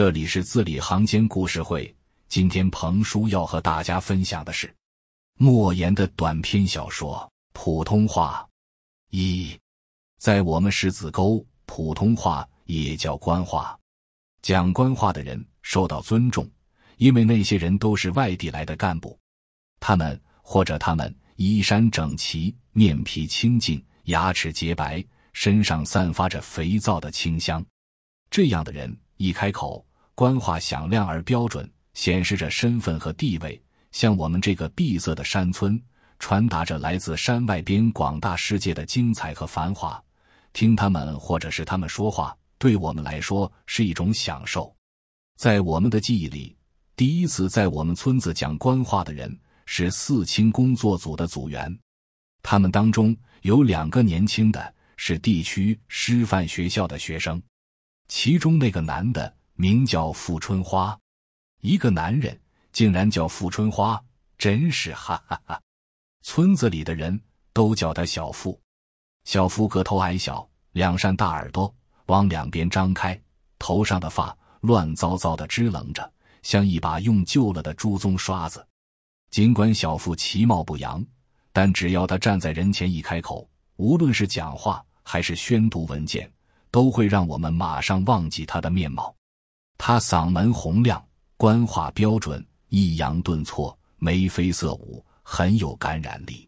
这里是字里行间故事会。今天，彭叔要和大家分享的是莫言的短篇小说《普通话》。一，在我们石子沟，普通话也叫官话。讲官话的人受到尊重，因为那些人都是外地来的干部。他们或者他们衣衫整齐，面皮清净，牙齿洁白，身上散发着肥皂的清香。这样的人一开口。官话响亮而标准，显示着身份和地位，向我们这个闭塞的山村传达着来自山外边广大世界的精彩和繁华。听他们，或者是他们说话，对我们来说是一种享受。在我们的记忆里，第一次在我们村子讲官话的人是四清工作组的组员，他们当中有两个年轻的，是地区师范学校的学生，其中那个男的。名叫富春花，一个男人竟然叫富春花，真是哈哈哈！村子里的人都叫他小富。小富个头矮小，两扇大耳朵往两边张开，头上的发乱糟糟的支棱着，像一把用旧了的朱棕刷子。尽管小富其貌不扬，但只要他站在人前一开口，无论是讲话还是宣读文件，都会让我们马上忘记他的面貌。他嗓门洪亮，官话标准，抑扬顿挫，眉飞色舞，很有感染力。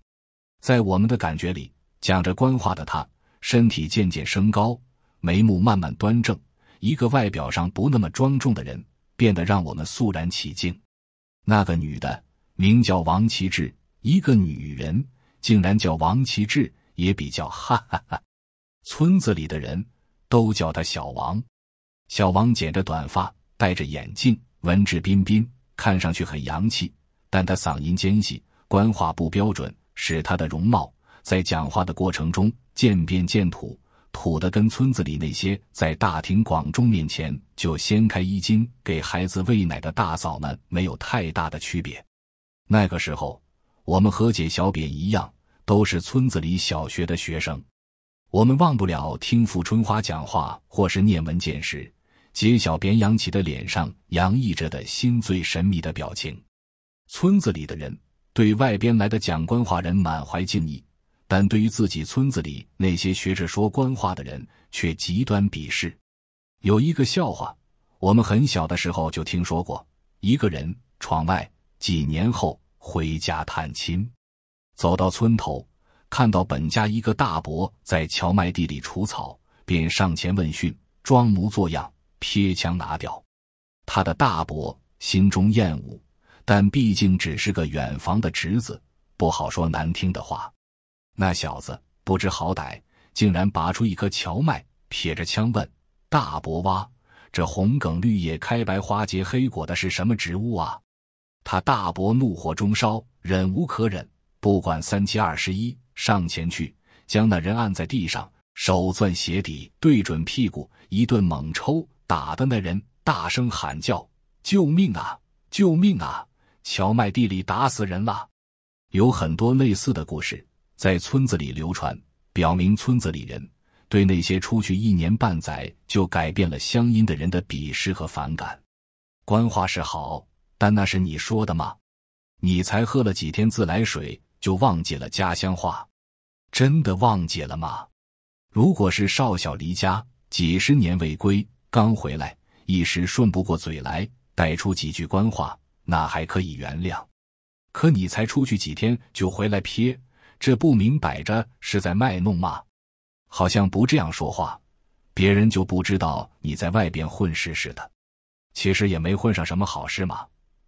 在我们的感觉里，讲着官话的他，身体渐渐升高，眉目慢慢端正，一个外表上不那么庄重的人，变得让我们肃然起敬。那个女的名叫王奇志，一个女人竟然叫王奇志，也比较哈。哈哈。村子里的人都叫他小王。小王剪着短发，戴着眼镜，文质彬彬，看上去很洋气。但他嗓音尖细，官话不标准，使他的容貌在讲话的过程中渐变渐土，土的跟村子里那些在大庭广众面前就掀开衣襟给孩子喂奶的大嫂们没有太大的区别。那个时候，我们和解小扁一样，都是村子里小学的学生，我们忘不了听傅春花讲话或是念文件时街小边扬起的脸上洋溢着的心醉神迷的表情。村子里的人对外边来的讲官话人满怀敬意，但对于自己村子里那些学着说官话的人却极端鄙视。有一个笑话，我们很小的时候就听说过：一个人闯外几年后回家探亲，走到村头，看到本家一个大伯在荞麦地里除草，便上前问讯，装模作样。撇枪拿掉，他的大伯心中厌恶，但毕竟只是个远房的侄子，不好说难听的话。那小子不知好歹，竟然拔出一颗荞麦，撇着枪问：“大伯哇，这红梗绿叶开白花结黑果的是什么植物啊？”他大伯怒火中烧，忍无可忍，不管三七二十一，上前去将那人按在地上，手攥鞋底，对准屁股一顿猛抽。打的那人大声喊叫：“救命啊！救命啊！荞麦地里打死人了！”有很多类似的故事在村子里流传，表明村子里人对那些出去一年半载就改变了乡音的人的鄙视和反感。官话是好，但那是你说的吗？你才喝了几天自来水就忘记了家乡话，真的忘记了吗？如果是少小离家几十年未归，刚回来，一时顺不过嘴来，带出几句官话，那还可以原谅。可你才出去几天就回来撇，这不明摆着是在卖弄吗？好像不这样说话，别人就不知道你在外边混事似的。其实也没混上什么好事嘛，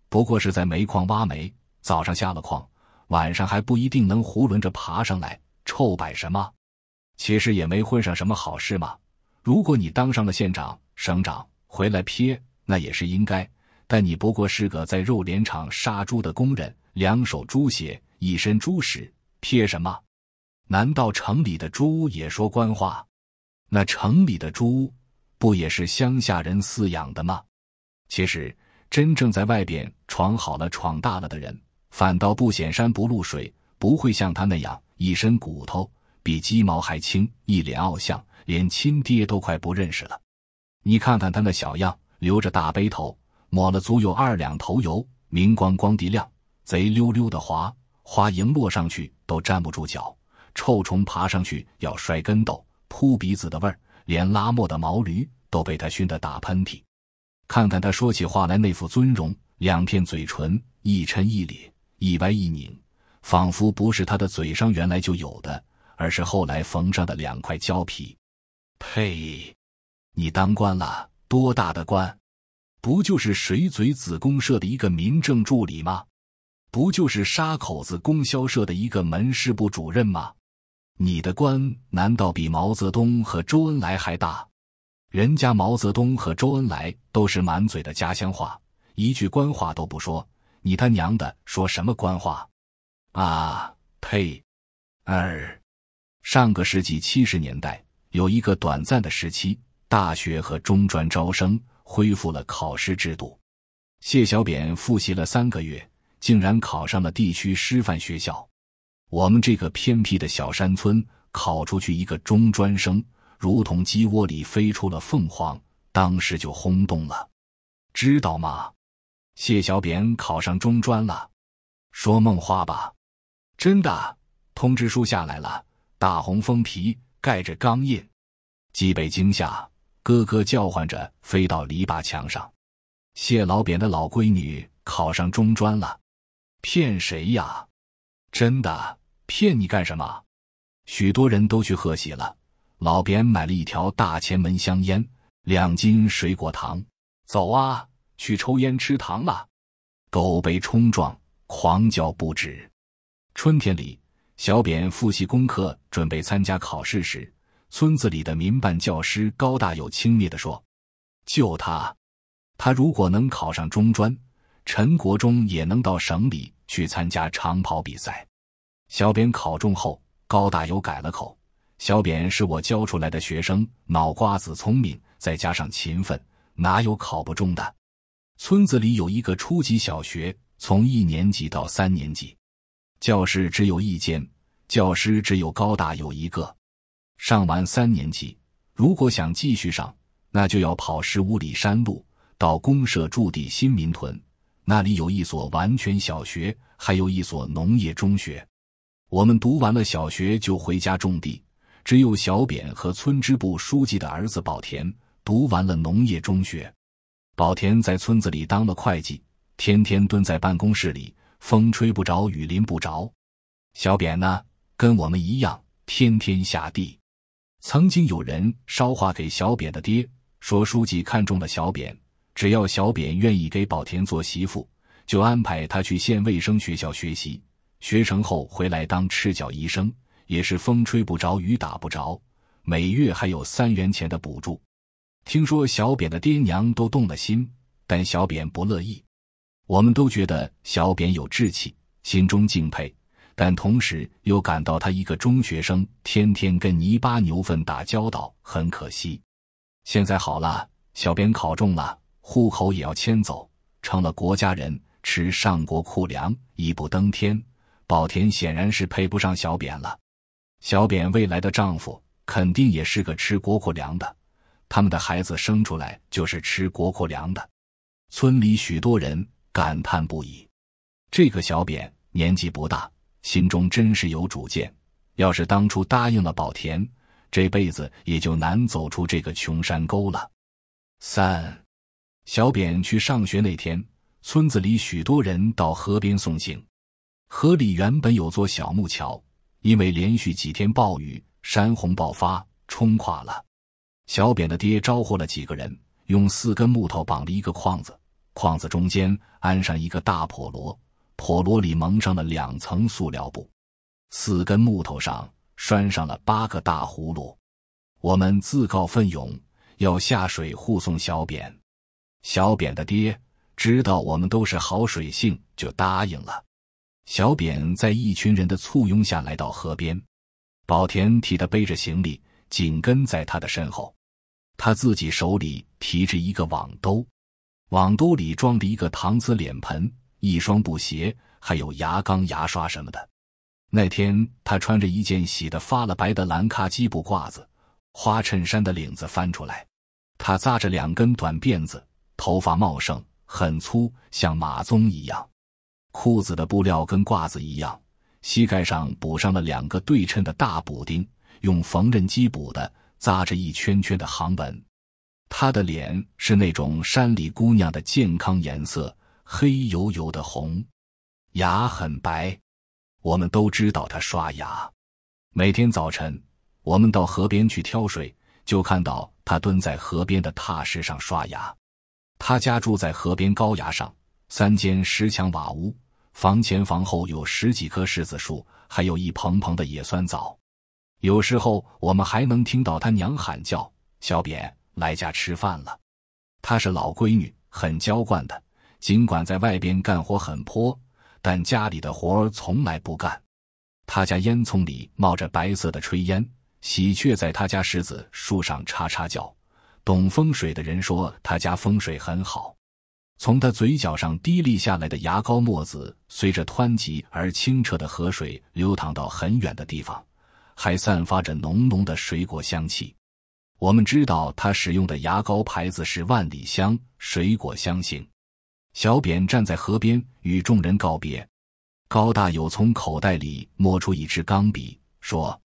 不过是在煤矿挖煤，早上下了矿，晚上还不一定能囫囵着爬上来。臭摆什么？其实也没混上什么好事嘛。如果你当上了县长。省长回来瞥，那也是应该。但你不过是个在肉联厂杀猪的工人，两手猪血，一身猪屎，撇什么？难道城里的猪也说官话？那城里的猪不也是乡下人饲养的吗？其实真正在外边闯好了、闯大了的人，反倒不显山不露水，不会像他那样一身骨头比鸡毛还轻，一脸傲相，连亲爹都快不认识了。你看看他那小样，留着大背头，抹了足有二两头油，明光光地亮，贼溜溜的滑，滑蝇落上去都站不住脚，臭虫爬上去要摔跟斗，扑鼻子的味儿，连拉磨的毛驴都被他熏得打喷嚏。看看他说起话来那副尊容，两片嘴唇一抻一咧，一歪一拧，仿佛不是他的嘴上原来就有的，而是后来缝上的两块胶皮。呸！你当官了，多大的官？不就是水嘴子公社的一个民政助理吗？不就是沙口子供销社的一个门市部主任吗？你的官难道比毛泽东和周恩来还大？人家毛泽东和周恩来都是满嘴的家乡话，一句官话都不说。你他娘的说什么官话？啊呸！二，上个世纪七十年代有一个短暂的时期。大学和中专招生恢复了考试制度，谢小扁复习了三个月，竟然考上了地区师范学校。我们这个偏僻的小山村考出去一个中专生，如同鸡窝里飞出了凤凰，当时就轰动了，知道吗？谢小扁考上中专了，说梦话吧？真的，通知书下来了，大红封皮，盖着钢印，既北惊吓。咯咯叫唤着飞到篱笆墙上，谢老扁的老闺女考上中专了，骗谁呀？真的骗你干什么？许多人都去贺喜了。老扁买了一条大前门香烟，两斤水果糖，走啊，去抽烟吃糖了。狗被冲撞，狂叫不止。春天里，小扁复习功课，准备参加考试时。村子里的民办教师高大有轻蔑地说：“就他，他如果能考上中专，陈国忠也能到省里去参加长跑比赛。”小扁考中后，高大有改了口：“小扁是我教出来的学生，脑瓜子聪明，再加上勤奋，哪有考不中的？”村子里有一个初级小学，从一年级到三年级，教室只有一间，教师只有高大有一个。上完三年级，如果想继续上，那就要跑十五里山路到公社驻地新民屯，那里有一所完全小学，还有一所农业中学。我们读完了小学就回家种地，只有小扁和村支部书记的儿子宝田读完了农业中学。宝田在村子里当了会计，天天蹲在办公室里，风吹不着，雨淋不着。小扁呢，跟我们一样，天天下地。曾经有人捎话给小扁的爹，说书记看中了小扁，只要小扁愿意给宝田做媳妇，就安排他去县卫生学校学习，学成后回来当赤脚医生，也是风吹不着雨打不着，每月还有三元钱的补助。听说小扁的爹娘都动了心，但小扁不乐意。我们都觉得小扁有志气，心中敬佩。但同时又感到他一个中学生天天跟泥巴牛粪打交道很可惜，现在好了，小编考中了，户口也要迁走，成了国家人，吃上国库粮，一步登天。宝田显然是配不上小扁了，小扁未来的丈夫肯定也是个吃国库粮的，他们的孩子生出来就是吃国库粮的。村里许多人感叹不已，这个小扁年纪不大。心中真是有主见，要是当初答应了宝田，这辈子也就难走出这个穷山沟了。三，小扁去上学那天，村子里许多人到河边送行。河里原本有座小木桥，因为连续几天暴雨，山洪爆发，冲垮了。小扁的爹招呼了几个人，用四根木头绑了一个框子，框子中间安上一个大破锣。陀箩里蒙上了两层塑料布，四根木头上拴上了八个大葫芦。我们自告奋勇要下水护送小扁。小扁的爹知道我们都是好水性，就答应了。小扁在一群人的簇拥下来到河边，宝田替他背着行李，紧跟在他的身后。他自己手里提着一个网兜，网兜里装着一个搪瓷脸盆。一双布鞋，还有牙缸、牙刷什么的。那天，他穿着一件洗得发了白的蓝卡基布褂子，花衬衫的领子翻出来。他扎着两根短辫子，头发茂盛，很粗，像马鬃一样。裤子的布料跟褂子一样，膝盖上补上了两个对称的大补丁，用缝纫机补的，扎着一圈圈的行纹。他的脸是那种山里姑娘的健康颜色。黑油油的红，牙很白。我们都知道他刷牙。每天早晨，我们到河边去挑水，就看到他蹲在河边的踏石上刷牙。他家住在河边高崖上，三间石墙瓦屋，房前房后有十几棵柿子树，还有一棚棚的野酸枣。有时候，我们还能听到他娘喊叫：“小扁，来家吃饭了。”她是老闺女，很娇惯的。尽管在外边干活很泼，但家里的活儿从来不干。他家烟囱里冒着白色的炊烟，喜鹊在他家石子树上叉叉叫。懂风水的人说他家风水很好。从他嘴角上滴沥下来的牙膏沫子，随着湍急而清澈的河水流淌到很远的地方，还散发着浓浓的水果香气。我们知道他使用的牙膏牌子是“万里香”，水果香型。小扁站在河边与众人告别。高大友从口袋里摸出一支钢笔，说：“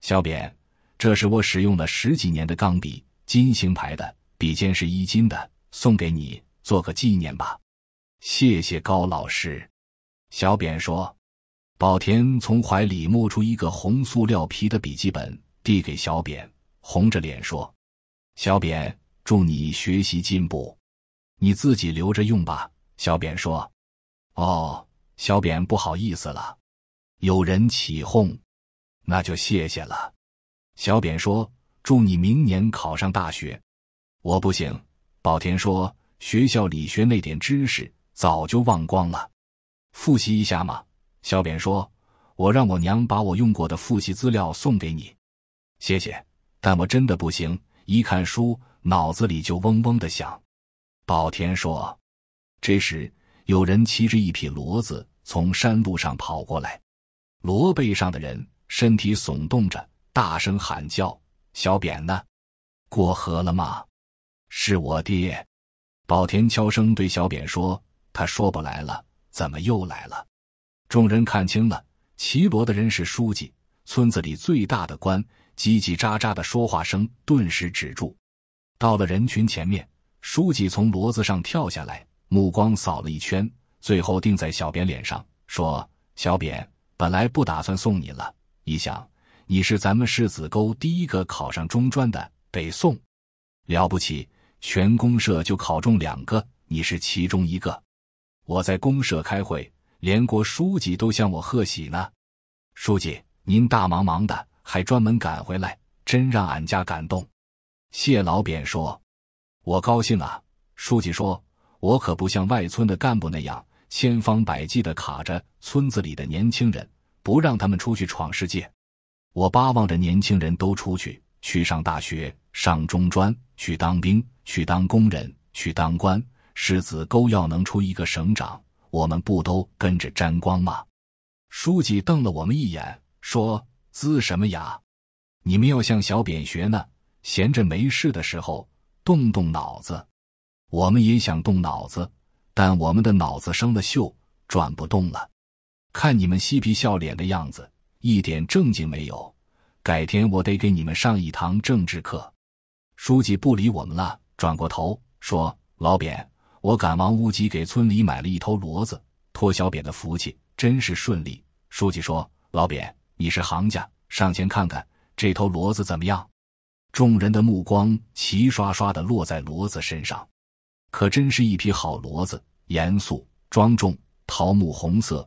小扁，这是我使用了十几年的钢笔，金星牌的，笔尖是一金的，送给你做个纪念吧。”谢谢高老师。”小扁说。宝田从怀里摸出一个红塑料皮的笔记本，递给小扁，红着脸说：“小扁，祝你学习进步。”你自己留着用吧，小扁说。哦，小扁不好意思了。有人起哄，那就谢谢了。小扁说：“祝你明年考上大学。”我不行。宝田说：“学校里学那点知识早就忘光了，复习一下嘛。”小扁说：“我让我娘把我用过的复习资料送给你，谢谢。但我真的不行，一看书脑子里就嗡嗡的响。”宝田说：“这时有人骑着一匹骡子从山路上跑过来，骡背上的人身体耸动着，大声喊叫：‘小扁呢？过河了吗？’是我爹。”宝田悄声对小扁说：“他说不来了，怎么又来了？”众人看清了，骑骡的人是书记，村子里最大的官。叽叽喳喳的说话声顿时止住。到了人群前面。书记从骡子上跳下来，目光扫了一圈，最后定在小扁脸上，说：“小扁，本来不打算送你了，一想你是咱们柿子沟第一个考上中专的，得送。了不起，全公社就考中两个，你是其中一个。我在公社开会，连国书记都向我贺喜呢。书记，您大忙忙的，还专门赶回来，真让俺家感动。”谢老扁说。我高兴啊！书记说：“我可不像外村的干部那样千方百计的卡着村子里的年轻人，不让他们出去闯世界。我巴望着年轻人都出去，去上大学，上中专，去当兵，去当工人，去当官。狮子沟要能出一个省长，我们不都跟着沾光吗？”书记瞪了我们一眼，说：“滋什么呀？你们要像小扁学呢，闲着没事的时候。”动动脑子，我们也想动脑子，但我们的脑子生了锈，转不动了。看你们嬉皮笑脸的样子，一点正经没有。改天我得给你们上一堂政治课。书记不理我们了，转过头说：“老扁，我赶忙乌鸡给村里买了一头骡子，托小扁的福气，真是顺利。”书记说：“老扁，你是行家，上前看看这头骡子怎么样。”众人的目光齐刷刷地落在骡子身上，可真是一匹好骡子，严肃庄重，桃木红色，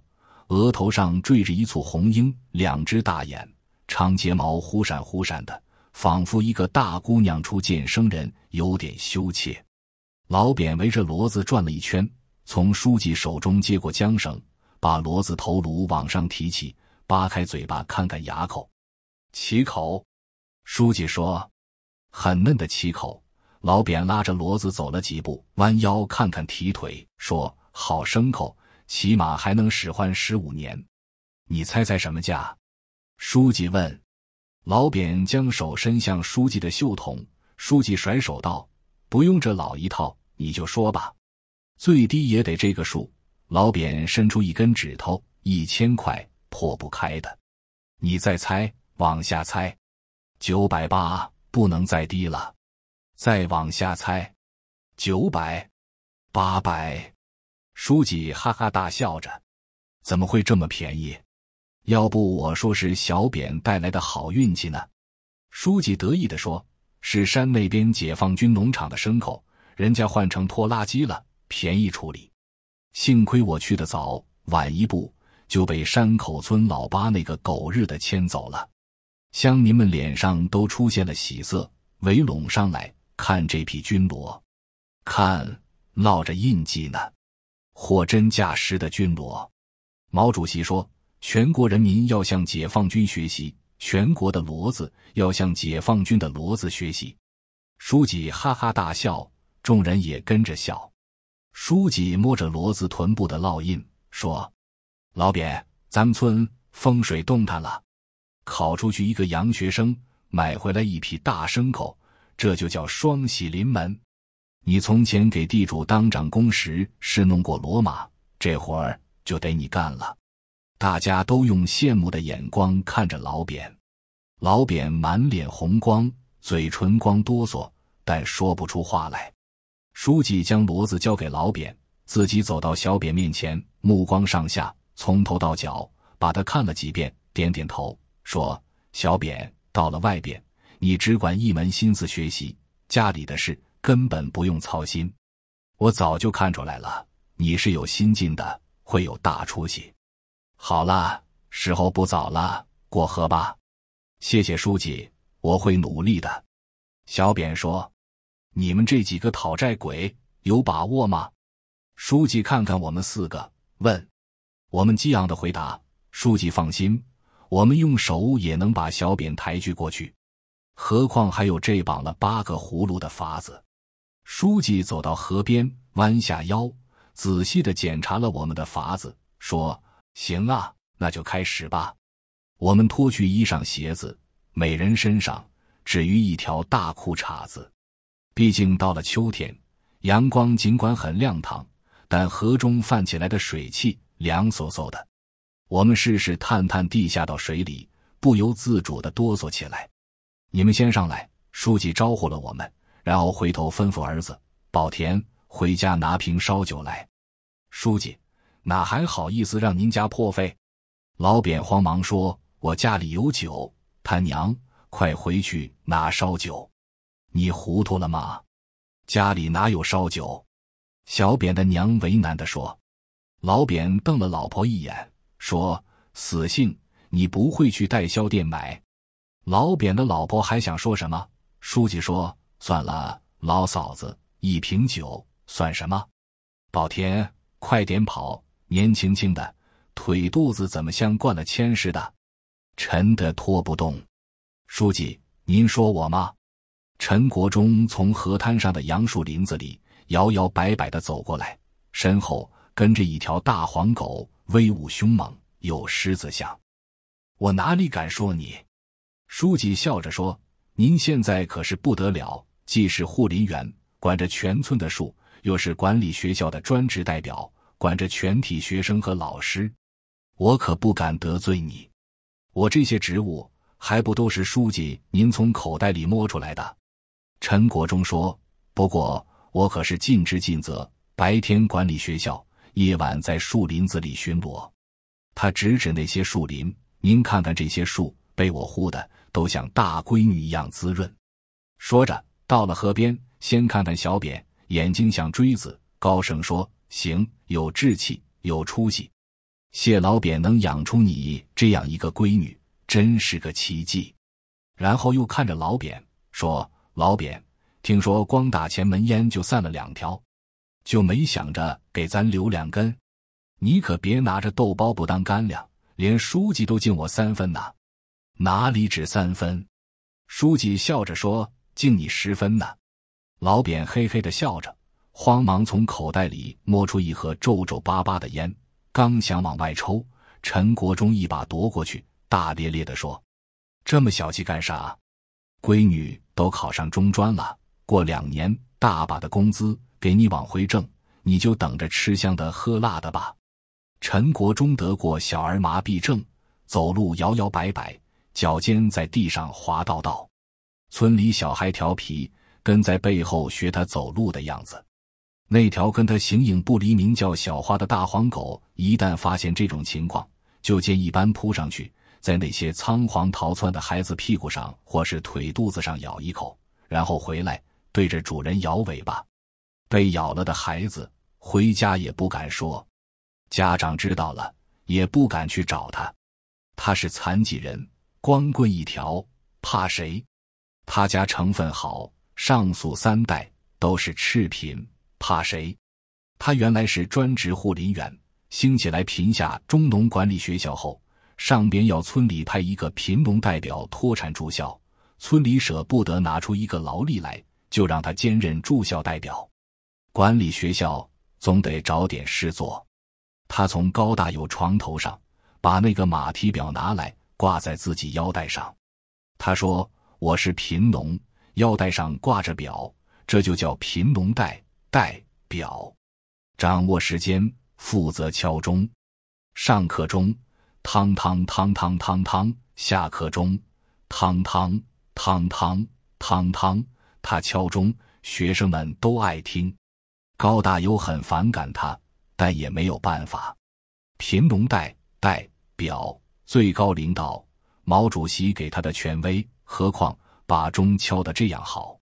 额头上缀着一簇红缨，两只大眼，长睫毛忽闪忽闪的，仿佛一个大姑娘初见生人，有点羞怯。老扁围着骡子转了一圈，从书记手中接过缰绳，把骡子头颅往上提起，扒开嘴巴看看牙口，齐口，书记说。很嫩的七口，老扁拉着骡子走了几步，弯腰看看蹄腿，说：“好牲口，起码还能使唤十五年。你猜猜什么价？”书记问。老扁将手伸向书记的袖筒，书记甩手道：“不用这老一套，你就说吧，最低也得这个数。”老扁伸出一根指头，一千块破不开的。你再猜，往下猜，九百八。不能再低了，再往下猜，九百，八百。书记哈哈大笑着，怎么会这么便宜？要不我说是小扁带来的好运气呢？书记得意地说：“是山那边解放军农场的牲口，人家换成拖拉机了，便宜处理。幸亏我去的早，晚一步就被山口村老八那个狗日的牵走了。”乡民们脸上都出现了喜色，围拢上来看这匹军骡，看烙着印记呢，货真价实的军骡。毛主席说：“全国人民要向解放军学习，全国的骡子要向解放军的骡子学习。”书记哈哈大笑，众人也跟着笑。书记摸着骡子臀部的烙印说：“老扁，咱们村风水动弹了。”考出去一个洋学生，买回来一匹大牲口，这就叫双喜临门。你从前给地主当长工时是弄过骡马，这活儿就得你干了。大家都用羡慕的眼光看着老扁，老扁满脸红光，嘴唇光哆嗦，但说不出话来。书记将骡子交给老扁，自己走到小扁面前，目光上下，从头到脚把他看了几遍，点点头。说：“小扁到了外边，你只管一门心思学习，家里的事根本不用操心。我早就看出来了，你是有心劲的，会有大出息。好啦，时候不早了，过河吧。”谢谢书记，我会努力的。”小扁说：“你们这几个讨债鬼，有把握吗？”书记看看我们四个，问：“我们激昂的回答，书记放心。”我们用手也能把小扁抬举过去，何况还有这绑了八个葫芦的法子。书记走到河边，弯下腰，仔细的检查了我们的法子，说：“行啊，那就开始吧。”我们脱去衣裳、鞋子，每人身上只余一条大裤衩子。毕竟到了秋天，阳光尽管很亮堂，但河中泛起来的水汽凉飕飕的。我们试试探探地下到水里，不由自主的哆嗦起来。你们先上来，书记招呼了我们，然后回头吩咐儿子宝田回家拿瓶烧酒来。书记哪还好意思让您家破费？老扁慌忙说：“我家里有酒。”他娘，快回去拿烧酒。你糊涂了吗？家里哪有烧酒？小扁的娘为难的说。老扁瞪了老婆一眼。说死性，你不会去代销店买。老扁的老婆还想说什么？书记说：“算了，老嫂子，一瓶酒算什么？”宝田，快点跑！年轻轻的腿肚子怎么像灌了铅似的，沉得拖不动？书记，您说我吗？陈国忠从河滩上的杨树林子里摇摇摆摆的走过来，身后跟着一条大黄狗。威武凶猛，有狮子相。我哪里敢说你？书记笑着说：“您现在可是不得了，既是护林员，管着全村的树；又是管理学校的专职代表，管着全体学生和老师。我可不敢得罪你。我这些职务还不都是书记您从口袋里摸出来的？”陈国忠说：“不过我可是尽职尽责，白天管理学校。”夜晚在树林子里巡逻，他指指那些树林：“您看看这些树，被我护的都像大闺女一样滋润。”说着，到了河边，先看看小扁，眼睛像锥子，高声说：“行，有志气，有出息。谢老扁能养出你这样一个闺女，真是个奇迹。”然后又看着老扁说：“老扁，听说光打前门烟就散了两条。”就没想着给咱留两根，你可别拿着豆包不当干粮，连书记都敬我三分呢，哪里只三分？书记笑着说：“敬你十分呢。”老扁嘿嘿的笑着，慌忙从口袋里摸出一盒皱皱巴巴的烟，刚想往外抽，陈国忠一把夺过去，大咧咧的说：“这么小气干啥？闺女都考上中专了，过两年大把的工资。”给你往回挣，你就等着吃香的喝辣的吧。陈国忠得过小儿麻痹症，走路摇摇摆摆，脚尖在地上滑道道。村里小孩调皮，跟在背后学他走路的样子。那条跟他形影不离、名叫小花的大黄狗，一旦发现这种情况，就见一般扑上去，在那些仓皇逃窜的孩子屁股上或是腿肚子上咬一口，然后回来对着主人摇尾巴。被咬了的孩子回家也不敢说，家长知道了也不敢去找他。他是残疾人，光棍一条，怕谁？他家成分好，上溯三代都是赤贫，怕谁？他原来是专职护林员，兴起来贫下中农管理学校后，上边要村里派一个贫农代表脱产住校，村里舍不得拿出一个劳力来，就让他兼任住校代表。管理学校总得找点事做。他从高大有床头上把那个马蹄表拿来，挂在自己腰带上。他说：“我是贫农，腰带上挂着表，这就叫贫农带带表，掌握时间，负责敲钟。上课钟，汤汤汤汤汤汤；下课钟，汤汤汤汤汤汤。他敲钟，学生们都爱听。”高大优很反感他，但也没有办法。贫农代代表最高领导毛主席给他的权威，何况把钟敲得这样好。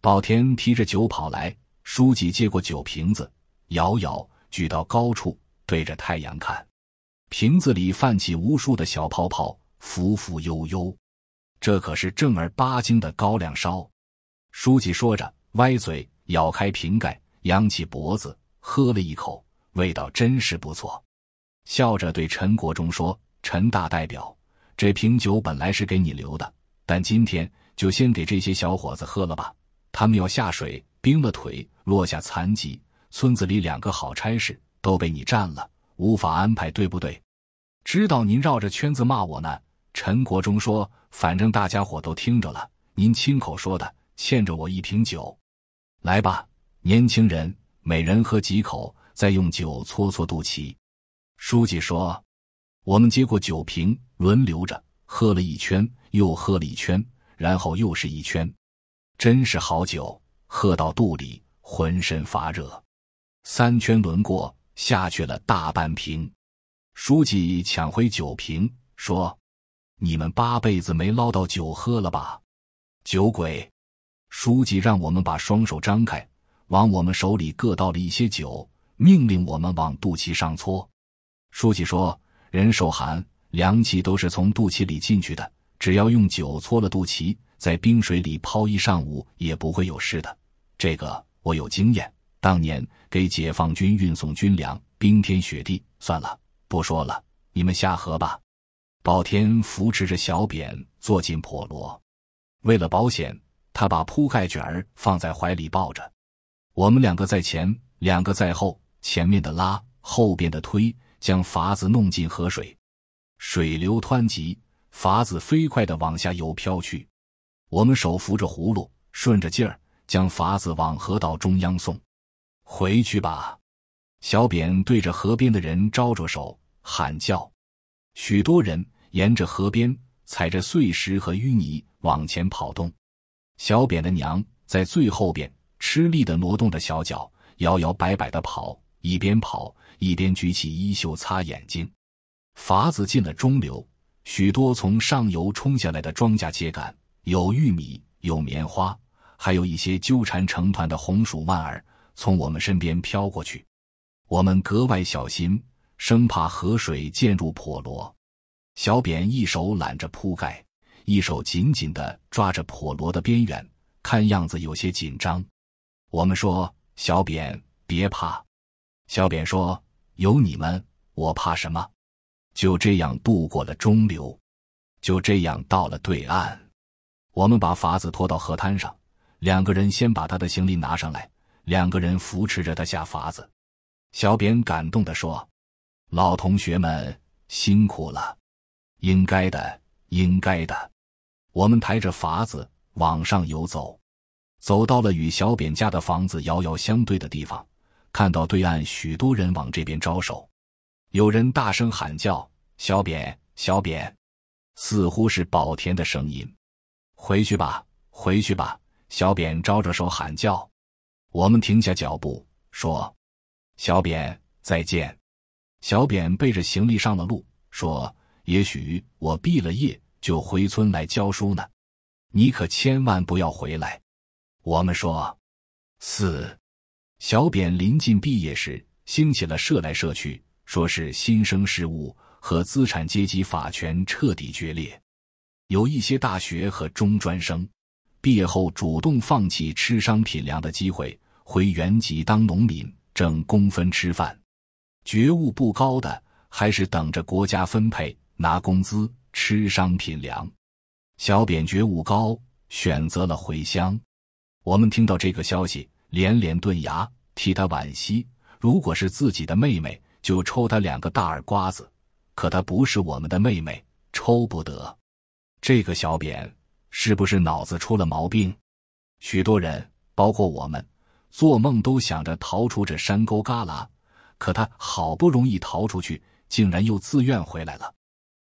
宝田提着酒跑来，书记接过酒瓶子，摇摇，举到高处，对着太阳看，瓶子里泛起无数的小泡泡，浮浮悠悠。这可是正儿八经的高粱烧。书记说着，歪嘴咬开瓶盖。仰起脖子喝了一口，味道真是不错，笑着对陈国忠说：“陈大代表，这瓶酒本来是给你留的，但今天就先给这些小伙子喝了吧。他们要下水，冰了腿，落下残疾。村子里两个好差事都被你占了，无法安排，对不对？”知道您绕着圈子骂我呢。”陈国忠说：“反正大家伙都听着了，您亲口说的，欠着我一瓶酒，来吧。”年轻人每人喝几口，再用酒搓搓肚脐。书记说：“我们接过酒瓶，轮流着喝了一圈，又喝了一圈，然后又是一圈。真是好酒，喝到肚里，浑身发热。三圈轮过，下去了大半瓶。”书记抢回酒瓶说：“你们八辈子没捞到酒喝了吧？酒鬼！”书记让我们把双手张开。往我们手里各倒了一些酒，命令我们往肚脐上搓。书记说：“人受寒，凉气都是从肚脐里进去的，只要用酒搓了肚脐，在冰水里泡一上午也不会有事的。这个我有经验，当年给解放军运送军粮，冰天雪地。算了，不说了，你们下河吧。”宝天扶持着小扁坐进破锣，为了保险，他把铺盖卷儿放在怀里抱着。我们两个在前，两个在后，前面的拉，后边的推，将筏子弄进河水。水流湍急，筏子飞快的往下游飘去。我们手扶着葫芦，顺着劲儿将筏子往河道中央送。回去吧，小扁对着河边的人招着手喊叫。许多人沿着河边踩着碎石和淤泥往前跑动。小扁的娘在最后边。吃力的挪动着小脚，摇摇摆摆的跑，一边跑一边举起衣袖擦眼睛。筏子进了中流，许多从上游冲下来的庄稼秸秆，有玉米，有棉花，还有一些纠缠成团的红薯蔓儿，从我们身边飘过去。我们格外小心，生怕河水溅入破箩。小扁一手揽着铺盖，一手紧紧地抓着破箩的边缘，看样子有些紧张。我们说：“小扁别怕。”小扁说：“有你们，我怕什么？”就这样渡过了中流，就这样到了对岸。我们把筏子拖到河滩上，两个人先把他的行李拿上来，两个人扶持着他下筏子。小扁感动地说：“老同学们辛苦了，应该的，应该的。”我们抬着筏子往上游走。走到了与小扁家的房子遥遥相对的地方，看到对岸许多人往这边招手，有人大声喊叫：“小扁，小扁！”似乎是宝田的声音：“回去吧，回去吧！”小扁招着手喊叫：“我们停下脚步，说：‘小扁，再见！’”小扁背着行李上了路，说：“也许我毕了业就回村来教书呢，你可千万不要回来。”我们说，四小扁临近毕业时，兴起了射来射去，说是新生事物和资产阶级法权彻底决裂。有一些大学和中专生毕业后主动放弃吃商品粮的机会，回原籍当农民挣工分吃饭；觉悟不高的还是等着国家分配拿工资吃商品粮。小扁觉悟高，选择了回乡。我们听到这个消息，连连顿牙，替他惋惜。如果是自己的妹妹，就抽他两个大耳瓜子。可他不是我们的妹妹，抽不得。这个小扁是不是脑子出了毛病？许多人，包括我们，做梦都想着逃出这山沟旮旯。可他好不容易逃出去，竟然又自愿回来了。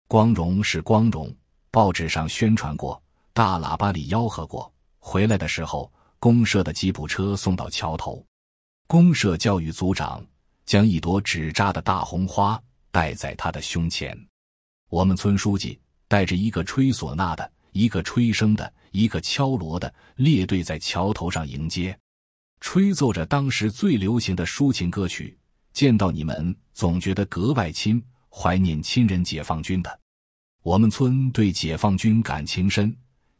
光荣是光荣，报纸上宣传过，大喇叭里吆喝过。回来的时候。公社的吉普车送到桥头，公社教育组长将一朵纸扎的大红花戴在他的胸前。我们村书记带着一个吹唢呐的、一个吹笙的、一个敲锣的，列队在桥头上迎接，吹奏着当时最流行的抒情歌曲。见到你们，总觉得格外亲，怀念亲人解放军的。我们村对解放军感情深，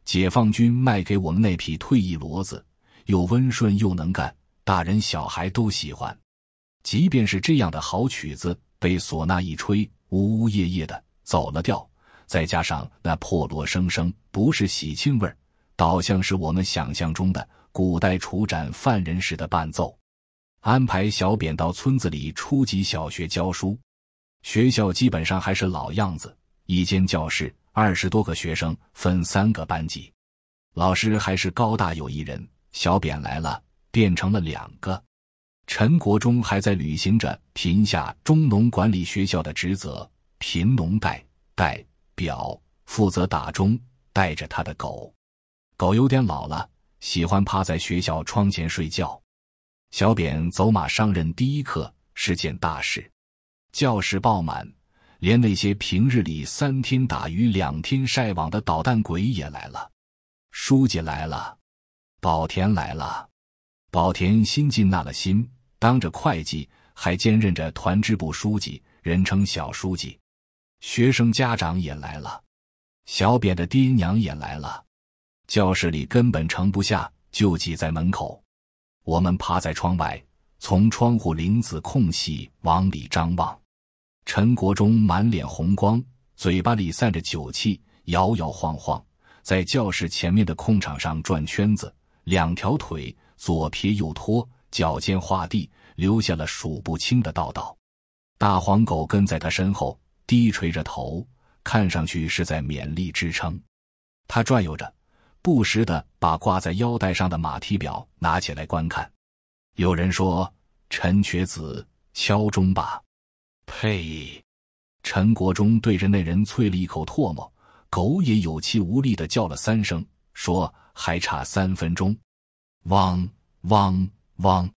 解放军卖给我们那匹退役骡子。又温顺又能干，大人小孩都喜欢。即便是这样的好曲子，被唢呐一吹，呜呜咽咽的走了调，再加上那破锣声声，不是喜庆味儿，倒像是我们想象中的古代处斩犯人时的伴奏。安排小扁到村子里初级小学教书，学校基本上还是老样子，一间教室，二十多个学生，分三个班级，老师还是高大有一人。小扁来了，变成了两个。陈国忠还在履行着贫下中农管理学校的职责，贫农代代表负责打钟，带着他的狗。狗有点老了，喜欢趴在学校窗前睡觉。小扁走马上任第一课是件大事，教室爆满，连那些平日里三天打鱼两天晒网的捣蛋鬼也来了。书记来了。宝田来了，宝田新进纳了新，当着会计，还兼任着团支部书记，人称小书记。学生家长也来了，小扁的爹娘也来了，教室里根本盛不下，就挤在门口。我们趴在窗外，从窗户棂子空隙往里张望。陈国忠满脸红光，嘴巴里散着酒气，摇摇晃晃在教室前面的空场上转圈子。两条腿左撇右拖，脚尖画地，留下了数不清的道道。大黄狗跟在他身后，低垂着头，看上去是在勉力支撑。他转悠着，不时的把挂在腰带上的马蹄表拿起来观看。有人说：“陈瘸子，敲钟吧。”呸！陈国忠对着那人啐了一口唾沫。狗也有气无力的叫了三声，说。还差三分钟，汪汪汪！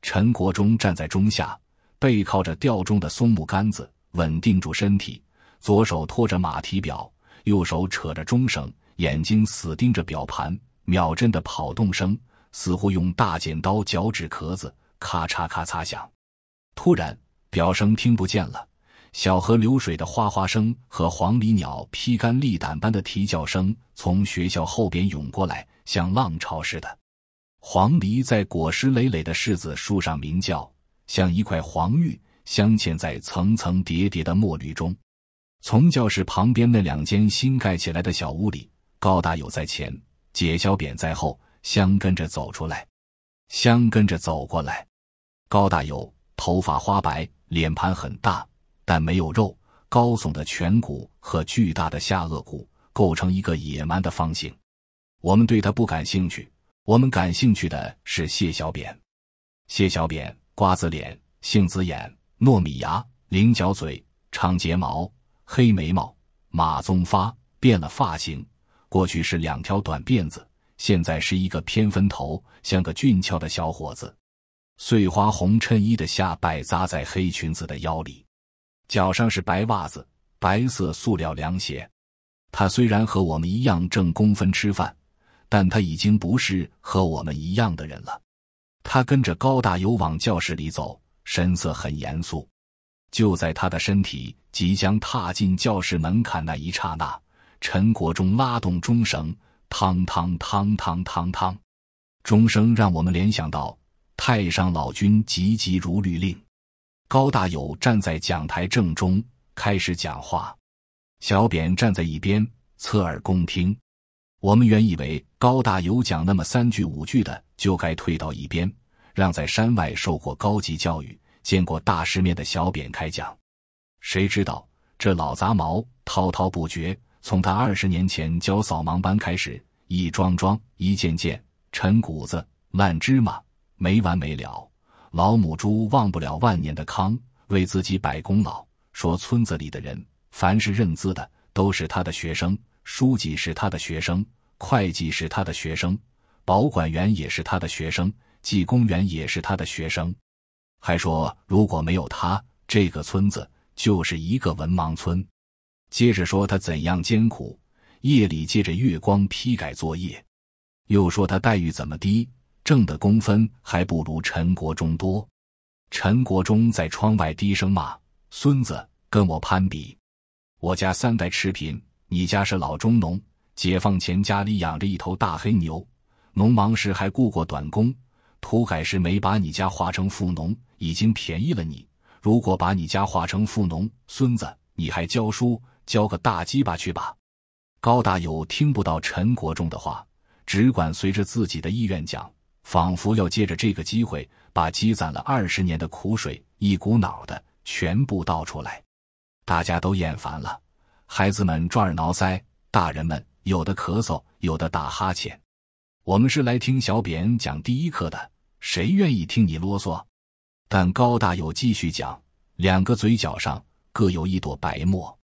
陈国忠站在钟下，背靠着吊钟的松木杆子，稳定住身体，左手托着马蹄表，右手扯着钟绳，眼睛死盯着表盘，秒针的跑动声似乎用大剪刀绞纸壳子，咔嚓咔嚓响。突然，表声听不见了。小河流水的哗哗声和黄鹂鸟披肝沥胆般的啼叫声从学校后边涌过来，像浪潮似的。黄鹂在果实累累的柿子树上鸣叫，像一块黄玉镶嵌在层层叠叠的墨绿中。从教室旁边那两间新盖起来的小屋里，高大有在前，解小扁在后，相跟着走出来，相跟着走过来。高大有头发花白，脸盘很大。但没有肉，高耸的颧骨和巨大的下颚骨构成一个野蛮的方形。我们对它不感兴趣，我们感兴趣的是谢小扁。谢小扁瓜子脸、杏子眼、糯米牙、菱角嘴、长睫毛、黑眉毛、马鬃发，变了发型，过去是两条短辫子，现在是一个偏分头，像个俊俏的小伙子。碎花红衬衣的下摆扎在黑裙子的腰里。脚上是白袜子、白色塑料凉鞋，他虽然和我们一样挣工分吃饭，但他已经不是和我们一样的人了。他跟着高大有往教室里走，神色很严肃。就在他的身体即将踏进教室门槛那一刹那，陈国忠拉动钟绳，嘡嘡嘡嘡嘡嘡，钟声让我们联想到太上老君急急如律令。高大友站在讲台正中开始讲话，小扁站在一边侧耳恭听。我们原以为高大友讲那么三句五句的就该退到一边，让在山外受过高级教育、见过大世面的小扁开讲，谁知道这老杂毛滔滔不绝，从他二十年前教扫盲班开始，一桩桩、一件件，陈谷子、烂芝麻，没完没了。老母猪忘不了万年的糠，为自己摆功劳，说村子里的人凡是认字的都是他的学生，书记是他的学生，会计是他的学生，保管员也是他的学生，技工员也是他的学生，还说如果没有他，这个村子就是一个文盲村。接着说他怎样艰苦，夜里借着月光批改作业，又说他待遇怎么低。挣的工分还不如陈国忠多，陈国忠在窗外低声骂：“孙子，跟我攀比！我家三代吃贫，你家是老中农。解放前家里养着一头大黑牛，农忙时还雇过短工。土改时没把你家划成富农，已经便宜了你。如果把你家划成富农，孙子，你还教书，教个大鸡巴去吧！”高大友听不到陈国忠的话，只管随着自己的意愿讲。仿佛要借着这个机会，把积攒了二十年的苦水一股脑的全部倒出来。大家都厌烦了，孩子们抓耳挠腮，大人们有的咳嗽，有的打哈欠。我们是来听小扁讲第一课的，谁愿意听你啰嗦？但高大有继续讲，两个嘴角上各有一朵白沫。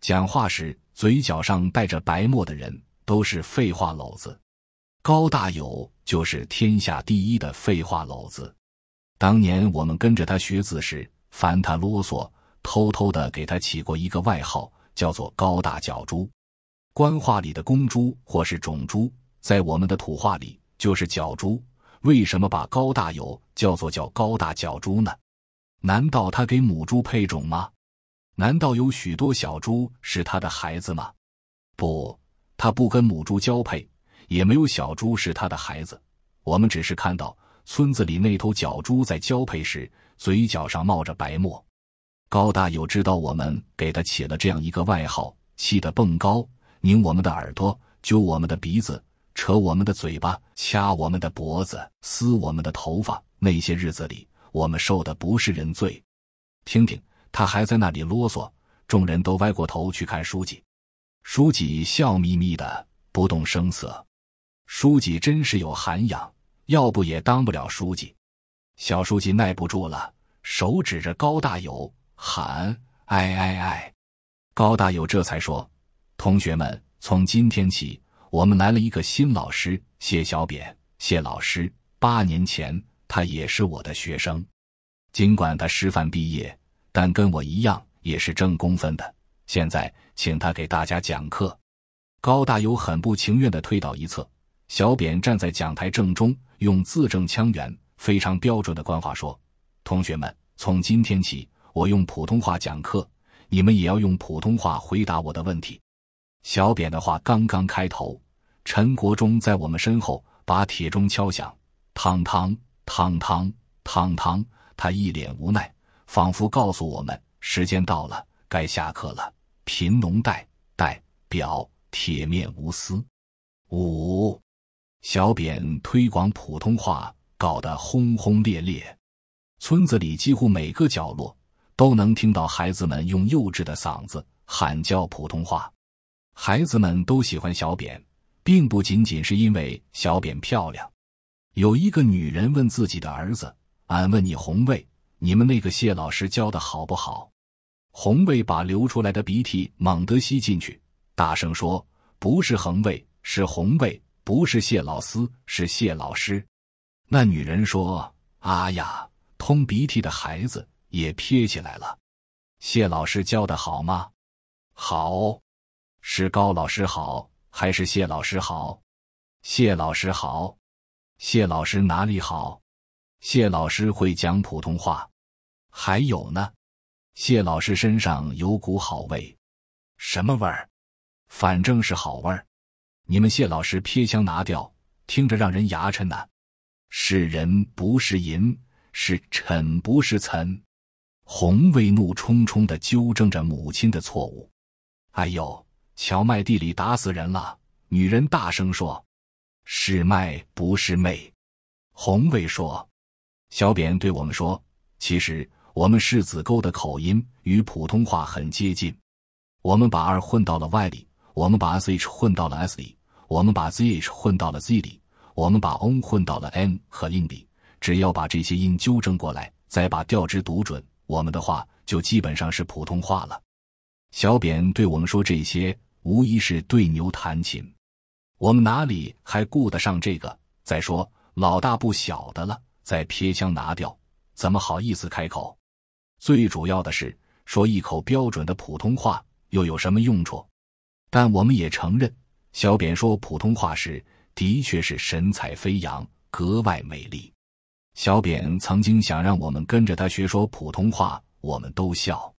讲话时嘴角上带着白沫的人，都是废话篓子。高大友就是天下第一的废话篓子。当年我们跟着他学字时，烦他啰嗦，偷偷的给他起过一个外号，叫做“高大角猪”。官话里的公猪或是种猪，在我们的土话里就是角猪。为什么把高大友叫做叫高大角猪呢？难道他给母猪配种吗？难道有许多小猪是他的孩子吗？不，他不跟母猪交配。也没有小猪是他的孩子，我们只是看到村子里那头角猪在交配时嘴角上冒着白沫。高大有知道我们给他起了这样一个外号，气得蹦高，拧我们的耳朵，揪我们的鼻子，扯我们的嘴巴，掐我们的脖子，撕我们的头发。那些日子里，我们受的不是人罪。听听，他还在那里啰嗦。众人都歪过头去看书记，书记笑眯眯的，不动声色。书记真是有涵养，要不也当不了书记。小书记耐不住了，手指着高大友喊：“哎哎哎！”高大友这才说：“同学们，从今天起，我们来了一个新老师，谢小扁，谢老师。八年前，他也是我的学生。尽管他师范毕业，但跟我一样，也是挣工分的。现在，请他给大家讲课。”高大友很不情愿的推倒一侧。小扁站在讲台正中，用字正腔圆、非常标准的官话说：“同学们，从今天起，我用普通话讲课，你们也要用普通话回答我的问题。”小扁的话刚刚开头，陈国忠在我们身后把铁钟敲响，汤汤汤汤汤汤，他一脸无奈，仿佛告诉我们时间到了，该下课了。贫农代代表铁面无私，五。小扁推广普通话搞得轰轰烈烈，村子里几乎每个角落都能听到孩子们用幼稚的嗓子喊叫普通话。孩子们都喜欢小扁，并不仅仅是因为小扁漂亮。有一个女人问自己的儿子：“俺问你红卫，你们那个谢老师教的好不好？”红卫把流出来的鼻涕猛地吸进去，大声说：“不是恒卫，是红卫。”不是谢老师，是谢老师。那女人说：“啊呀，通鼻涕的孩子也撇起来了。谢老师教的好吗？好，是高老师好，还是谢老师好？谢老师好。谢老师哪里好？谢老师会讲普通话。还有呢，谢老师身上有股好味，什么味儿？反正是好味儿。”你们谢老师撇枪拿掉，听着让人牙碜呢。是人不是银，是尘不是岑。红卫怒冲冲的纠正着母亲的错误。哎呦，荞麦地里打死人了！女人大声说：“是麦不是妹。”红卫说：“小扁对我们说，其实我们柿子沟的口音与普通话很接近，我们把二混到了 y 里，我们把 sh 混到了 s 里。”我们把 zh 混到了 z 里，我们把 o n 混到了 n 和 in 里。只要把这些音纠正过来，再把调值读准，我们的话就基本上是普通话了。小扁对我们说这些，无疑是对牛弹琴。我们哪里还顾得上这个？再说老大不小的了，再撇枪拿调，怎么好意思开口？最主要的是，说一口标准的普通话又有什么用处？但我们也承认。小扁说普通话时，的确是神采飞扬，格外美丽。小扁曾经想让我们跟着他学说普通话，我们都笑。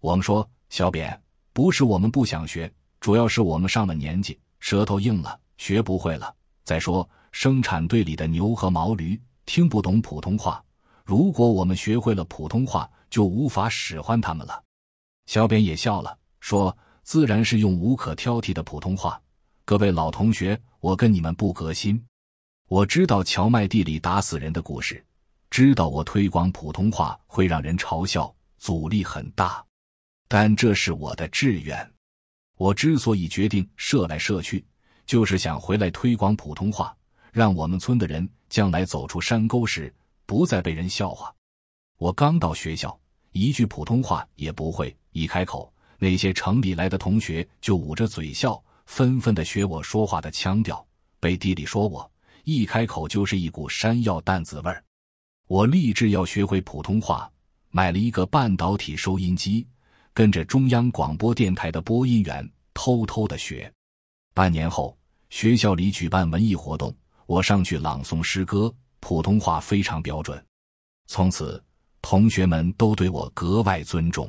我们说：“小扁，不是我们不想学，主要是我们上了年纪，舌头硬了，学不会了。再说，生产队里的牛和毛驴听不懂普通话，如果我们学会了普通话，就无法使唤他们了。”小扁也笑了，说：“自然是用无可挑剔的普通话。”各位老同学，我跟你们不隔心。我知道荞麦地里打死人的故事，知道我推广普通话会让人嘲笑，阻力很大。但这是我的志愿。我之所以决定射来射去，就是想回来推广普通话，让我们村的人将来走出山沟时不再被人笑话。我刚到学校，一句普通话也不会，一开口，那些城里来的同学就捂着嘴笑。纷纷的学我说话的腔调，背地里说我一开口就是一股山药蛋子味儿。我立志要学会普通话，买了一个半导体收音机，跟着中央广播电台的播音员偷偷的学。半年后，学校里举办文艺活动，我上去朗诵诗歌，普通话非常标准。从此，同学们都对我格外尊重。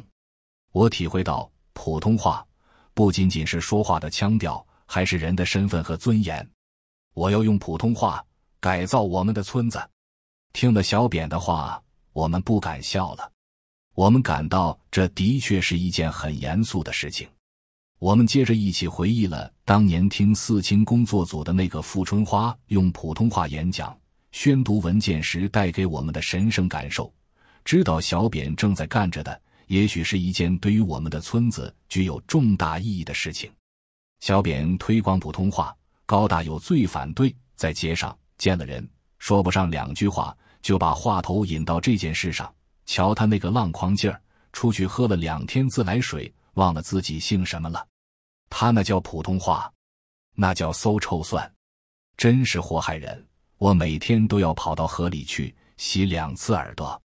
我体会到普通话。不仅仅是说话的腔调，还是人的身份和尊严。我要用普通话改造我们的村子。听了小扁的话，我们不敢笑了。我们感到这的确是一件很严肃的事情。我们接着一起回忆了当年听四清工作组的那个富春花用普通话演讲、宣读文件时带给我们的神圣感受，知道小扁正在干着的。也许是一件对于我们的村子具有重大意义的事情。小扁推广普通话，高大有最反对。在街上见了人，说不上两句话，就把话头引到这件事上。瞧他那个浪狂劲儿，出去喝了两天自来水，忘了自己姓什么了。他那叫普通话，那叫馊臭蒜，真是祸害人！我每天都要跑到河里去洗两次耳朵。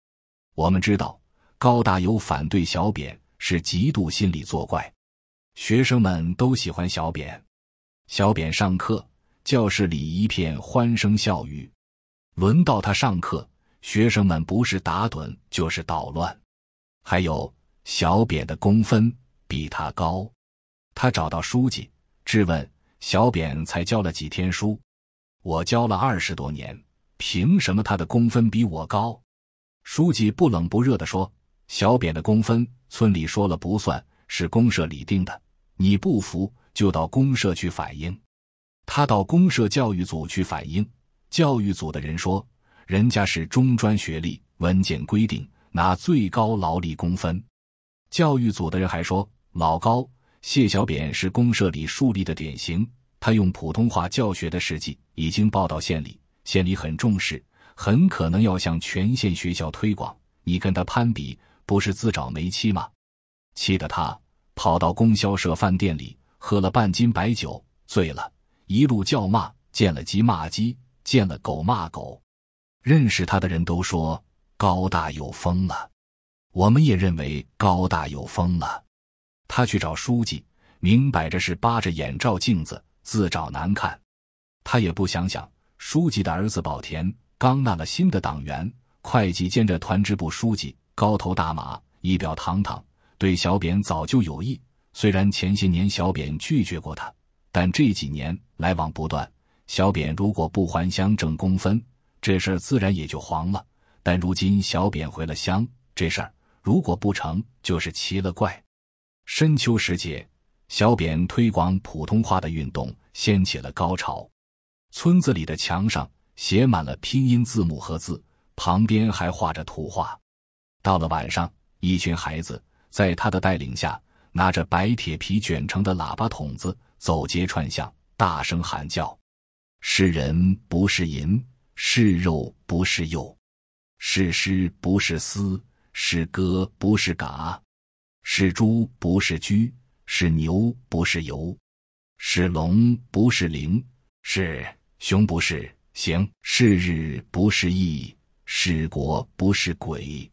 我们知道。高大有反对小扁是嫉妒心理作怪，学生们都喜欢小扁，小扁上课教室里一片欢声笑语，轮到他上课，学生们不是打盹就是捣乱，还有小扁的工分比他高，他找到书记质问：小扁才教了几天书，我教了二十多年，凭什么他的工分比我高？书记不冷不热的说。小扁的工分，村里说了不算是公社里定的，你不服就到公社去反映。他到公社教育组去反映，教育组的人说，人家是中专学历，文件规定拿最高劳力工分。教育组的人还说，老高，谢小扁是公社里树立的典型，他用普通话教学的事迹已经报到县里，县里很重视，很可能要向全县学校推广。你跟他攀比。不是自找没妻吗？气得他跑到供销社饭店里喝了半斤白酒，醉了，一路叫骂，见了鸡骂鸡，见了狗骂狗。认识他的人都说高大有风了，我们也认为高大有风了。他去找书记，明摆着是扒着眼照镜子，自找难看。他也不想想，书记的儿子宝田刚纳了新的党员，会计兼着团支部书记。高头大马，仪表堂堂，对小扁早就有意。虽然前些年小扁拒绝过他，但这几年来往不断。小扁如果不还乡挣工分，这事儿自然也就黄了。但如今小扁回了乡，这事儿如果不成，就是奇了怪。深秋时节，小扁推广普通话的运动掀起了高潮。村子里的墙上写满了拼音字母和字，旁边还画着图画。到了晚上，一群孩子在他的带领下，拿着白铁皮卷成的喇叭筒子，走街串巷，大声喊叫：“是人不是银，是肉不是肉，是诗不是丝，是歌不是嘎，是猪不是驹，是牛不是牛，是龙不是灵，是熊不是行，是日不是义，是国不是鬼。”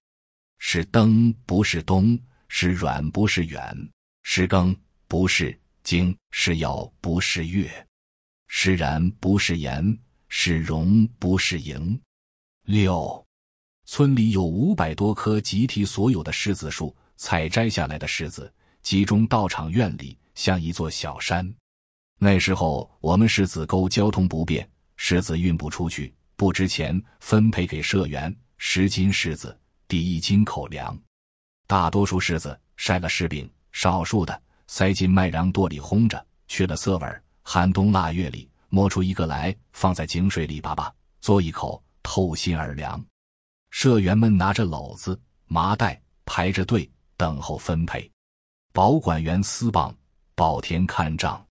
是灯不是东，是软不是远，是更不是经，是咬不是月，是然不是言，是融不是盈。六，村里有五百多棵集体所有的柿子树，采摘下来的柿子集中到场院里，像一座小山。那时候我们柿子沟交通不便，柿子运不出去，不值钱，分配给社员十斤柿子。第一斤口粮，大多数柿子晒了柿饼，少数的塞进麦粮垛里烘着，去了涩味。寒冬腊月里，摸出一个来，放在井水里叭叭嘬一口，透心而凉。社员们拿着篓子、麻袋，排着队等候分配。保管员撕棒，保田看账。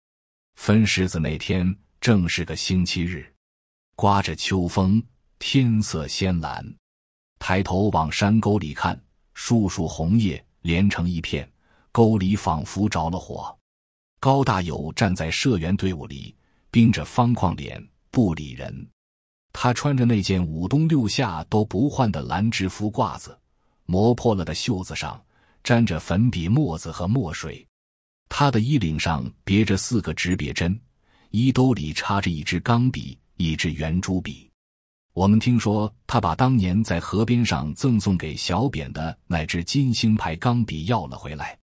分柿子那天正是个星期日，刮着秋风，天色鲜蓝。抬头往山沟里看，树树红叶连成一片，沟里仿佛着了火。高大友站在社员队伍里，冰着方框脸不理人。他穿着那件五冬六夏都不换的蓝制服褂子，磨破了的袖子上沾着粉笔沫子和墨水。他的衣领上别着四个直别针，衣兜里插着一支钢笔，一支圆珠笔。我们听说他把当年在河边上赠送给小扁的那只金星牌钢笔要了回来，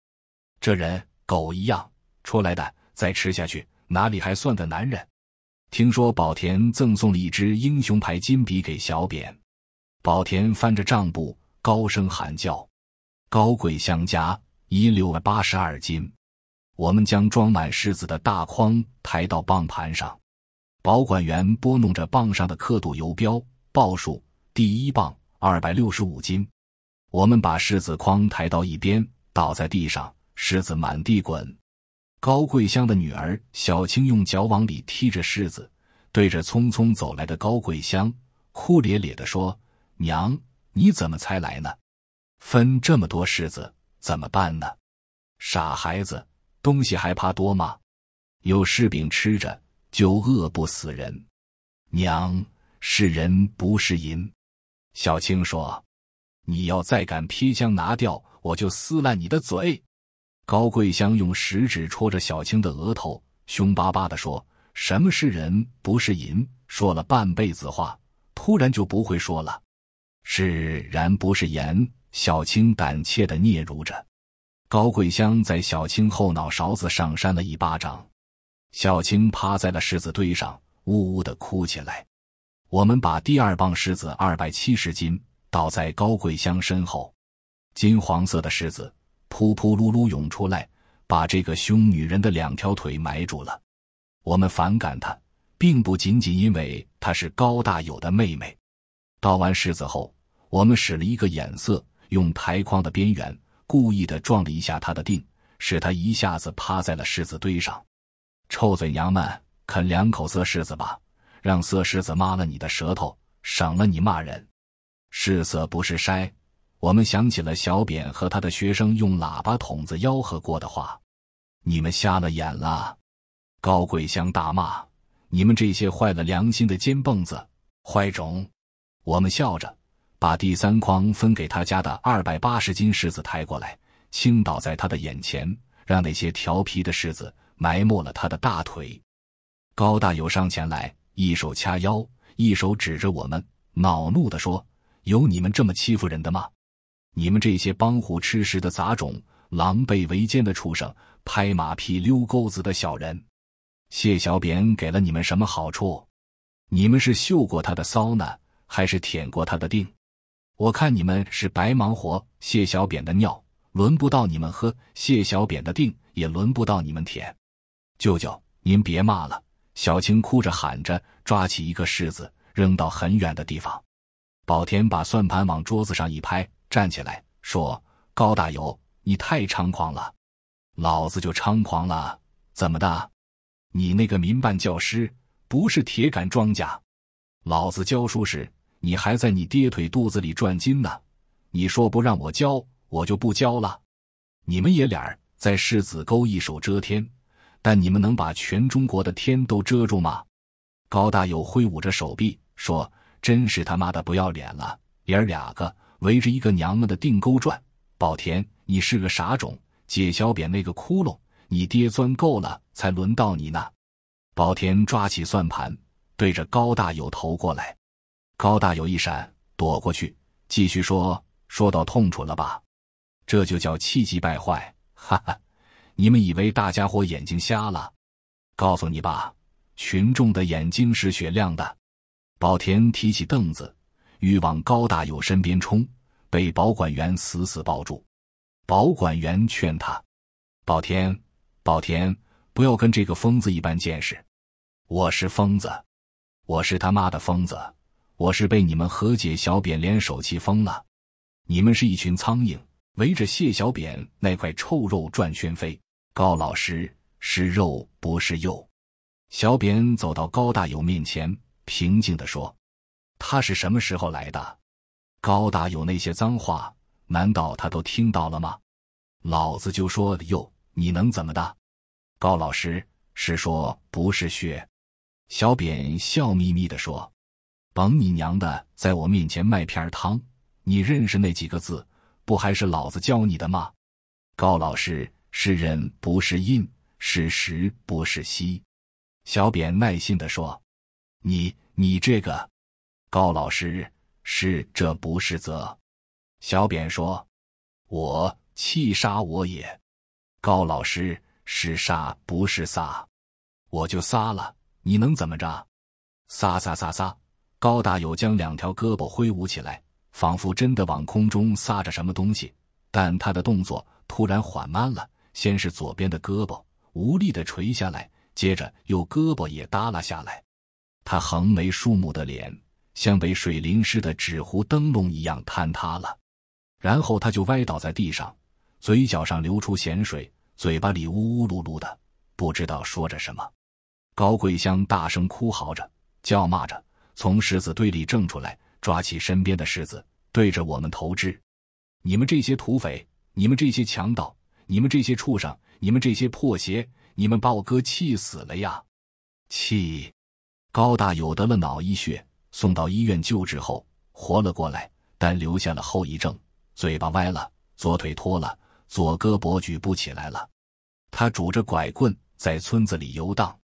这人狗一样出来的，再吃下去哪里还算个男人？听说宝田赠送了一支英雄牌金笔给小扁，宝田翻着账簿高声喊叫：“高贵相加一六八十二斤。”我们将装满柿子的大筐抬到磅盘上。保管员拨弄着磅上的刻度游标，报数：第一磅二百六十五斤。我们把柿子筐抬到一边，倒在地上，柿子满地滚。高贵香的女儿小青用脚往里踢着柿子，对着匆匆走来的高贵香哭咧咧地说：“娘，你怎么才来呢？分这么多柿子怎么办呢？傻孩子，东西还怕多吗？有柿饼吃着。”就饿不死人，娘是人不是银。小青说：“你要再敢劈枪拿掉，我就撕烂你的嘴。”高贵香用食指戳着小青的额头，凶巴巴的说：“什么是人不是银？”说了半辈子话，突然就不会说了。是然不是言，小青胆怯的嗫嚅着。高桂香在小青后脑勺子上扇了一巴掌。小青趴在了石子堆上，呜呜的哭起来。我们把第二棒石子二百七十斤倒在高贵香身后，金黄色的石子扑扑噜噜涌出来，把这个凶女人的两条腿埋住了。我们反感她，并不仅仅因为她是高大有的妹妹。倒完石子后，我们使了一个眼色，用台框的边缘故意的撞了一下她的腚，使她一下子趴在了石子堆上。臭嘴娘们，啃两口涩柿子吧，让涩柿子抹了你的舌头，省了你骂人。是色不是筛。我们想起了小扁和他的学生用喇叭筒子吆喝过的话：“你们瞎了眼了！”高贵香大骂：“你们这些坏了良心的尖蹦子，坏种！”我们笑着把第三筐分给他家的二百八十斤柿子抬过来，倾倒在他的眼前，让那些调皮的柿子。埋没了他的大腿，高大友上前来，一手掐腰，一手指着我们，恼怒地说：“有你们这么欺负人的吗？你们这些帮虎吃食的杂种，狼狈为奸的畜生，拍马屁溜钩子的小人，谢小扁给了你们什么好处？你们是嗅过他的骚呢，还是舔过他的腚？我看你们是白忙活。谢小扁的尿轮不到你们喝，谢小扁的腚也轮不到你们舔。”舅舅，您别骂了！小青哭着喊着，抓起一个柿子扔到很远的地方。宝田把算盘往桌子上一拍，站起来说：“高大友，你太猖狂了！老子就猖狂了，怎么的？你那个民办教师不是铁杆庄稼？老子教书时，你还在你爹腿肚子里转筋呢。你说不让我教，我就不教了。你们爷俩在柿子沟一手遮天。”但你们能把全中国的天都遮住吗？高大有挥舞着手臂说：“真是他妈的不要脸了，爷儿两个围着一个娘们的腚沟转。”宝田，你是个啥种？解小扁那个窟窿，你爹钻够了，才轮到你呢。宝田抓起算盘，对着高大有投过来。高大有一闪躲过去，继续说：“说到痛处了吧？这就叫气急败坏，哈哈。”你们以为大家伙眼睛瞎了？告诉你吧，群众的眼睛是雪亮的。宝田提起凳子，欲往高大友身边冲，被保管员死死抱住。保管员劝他：“宝田，宝田，不要跟这个疯子一般见识。我是疯子，我是他妈的疯子，我是被你们和解小扁脸手气疯了。你们是一群苍蝇，围着谢小扁那块臭肉转圈飞。”高老师是肉不是肉，小扁走到高大友面前，平静地说：“他是什么时候来的？”高大友那些脏话，难道他都听到了吗？老子就说：“哟，你能怎么的？”高老师是说不是血？小扁笑眯眯地说：“甭你娘的，在我面前卖片儿汤，你认识那几个字，不还是老子教你的吗？”高老师。是人不是印，是实不是息。小扁耐心的说：“你你这个，高老师是这不是则？”小扁说：“我气杀我也。”高老师是杀不是撒，我就撒了，你能怎么着？撒撒撒撒！高大有将两条胳膊挥舞起来，仿佛真的往空中撒着什么东西，但他的动作突然缓慢了。先是左边的胳膊无力的垂下来，接着右胳膊也耷拉下来。他横眉竖目的脸像被水淋湿的纸糊灯笼一样坍塌了，然后他就歪倒在地上，嘴角上流出咸水，嘴巴里呜呜噜噜的，不知道说着什么。高贵香大声哭嚎着，叫骂着，从石子堆里挣出来，抓起身边的石子，对着我们投掷：“你们这些土匪，你们这些强盗！”你们这些畜生！你们这些破鞋！你们把我哥气死了呀！气！高大有得了脑溢血，送到医院救治后活了过来，但留下了后遗症：嘴巴歪了，左腿脱了，左胳膊举不起来了。他拄着拐棍在村子里游荡，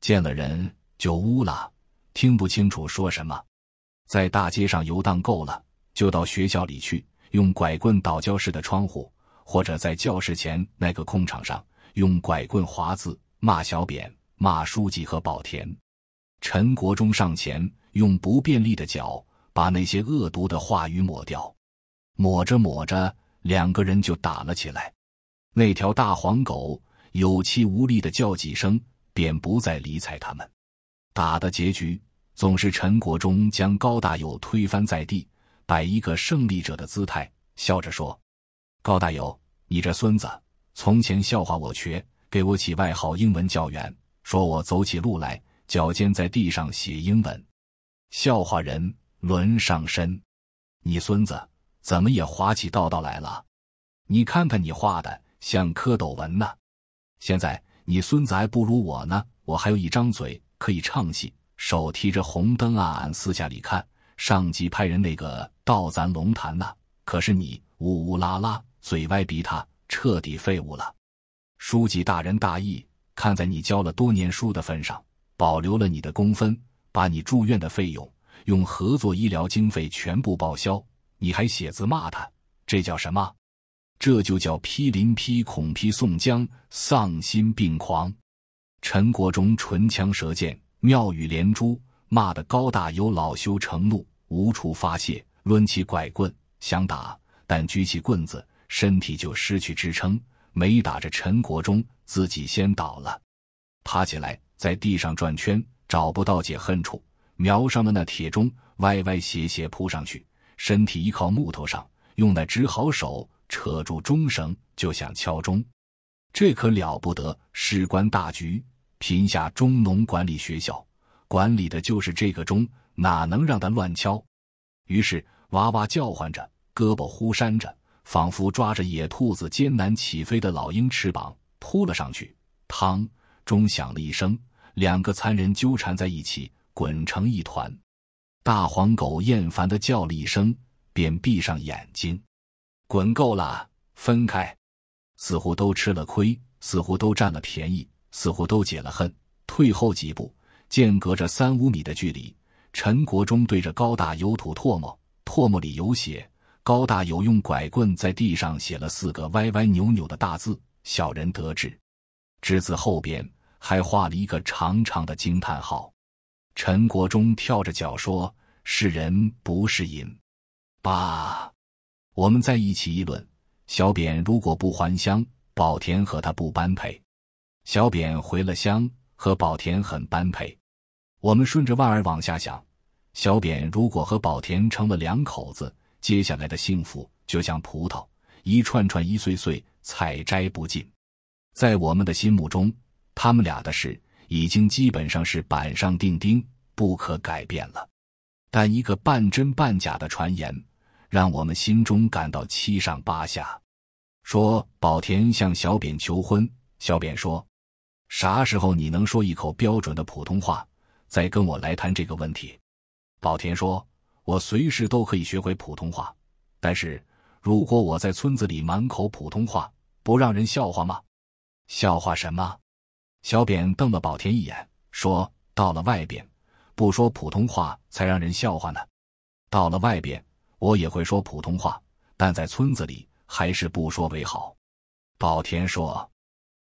见了人就呜啦，听不清楚说什么。在大街上游荡够了，就到学校里去，用拐棍倒教室的窗户。或者在教室前那个空场上用拐棍划字骂小扁、骂书记和宝田，陈国忠上前用不便利的脚把那些恶毒的话语抹掉，抹着抹着，两个人就打了起来。那条大黄狗有气无力的叫几声，便不再理睬他们。打的结局总是陈国忠将高大友推翻在地，摆一个胜利者的姿态，笑着说。高大友，你这孙子，从前笑话我瘸，给我起外号“英文教员”，说我走起路来脚尖在地上写英文，笑话人轮上身。你孙子怎么也滑起道道来了？你看看你画的像蝌蚪纹呢。现在你孙子还不如我呢，我还有一张嘴可以唱戏，手提着红灯啊，俺私下里看上级派人那个到咱龙潭呢，可是你呜呜啦啦，嘴歪鼻塌，彻底废物了。书记大人大义，看在你教了多年书的份上，保留了你的工分，把你住院的费用用合作医疗经费全部报销。你还写字骂他，这叫什么？这就叫批林批孔批宋江，丧心病狂！陈国忠唇枪舌剑，妙语连珠，骂得高大有恼羞成怒，无处发泄，抡起拐棍想打，但举起棍子。身体就失去支撑，没打着陈国忠，自己先倒了。爬起来，在地上转圈，找不到解恨处，瞄上了那铁钟，歪歪斜斜扑上去，身体依靠木头上，用那只好手扯住钟绳，就想敲钟。这可了不得，事关大局。贫下中农管理学校，管理的就是这个钟，哪能让他乱敲？于是哇哇叫唤着，胳膊忽扇着。仿佛抓着野兔子艰难起飞的老鹰翅膀扑了上去，汤钟响了一声，两个残人纠缠在一起，滚成一团。大黄狗厌烦地叫了一声，便闭上眼睛，滚够了，分开。似乎都吃了亏，似乎都占了便宜，似乎都解了恨。退后几步，间隔着三五米的距离，陈国忠对着高大有吐唾沫，唾沫里有血。高大有用拐棍在地上写了四个歪歪扭扭的大字：“小人得志”，“志”字后边还画了一个长长的惊叹号。陈国忠跳着脚说：“是人不是银。”爸，我们在一起议论：小扁如果不还乡，宝田和他不般配；小扁回了乡，和宝田很般配。我们顺着腕儿往下想：小扁如果和宝田成了两口子。接下来的幸福就像葡萄，一串串、一穗穗，采摘不尽。在我们的心目中，他们俩的事已经基本上是板上钉钉，不可改变了。但一个半真半假的传言，让我们心中感到七上八下。说宝田向小扁求婚，小扁说：“啥时候你能说一口标准的普通话，再跟我来谈这个问题？”宝田说。我随时都可以学会普通话，但是如果我在村子里满口普通话，不让人笑话吗？笑话什么？小扁瞪了宝田一眼，说：“到了外边，不说普通话才让人笑话呢。到了外边，我也会说普通话，但在村子里还是不说为好。”宝田说：“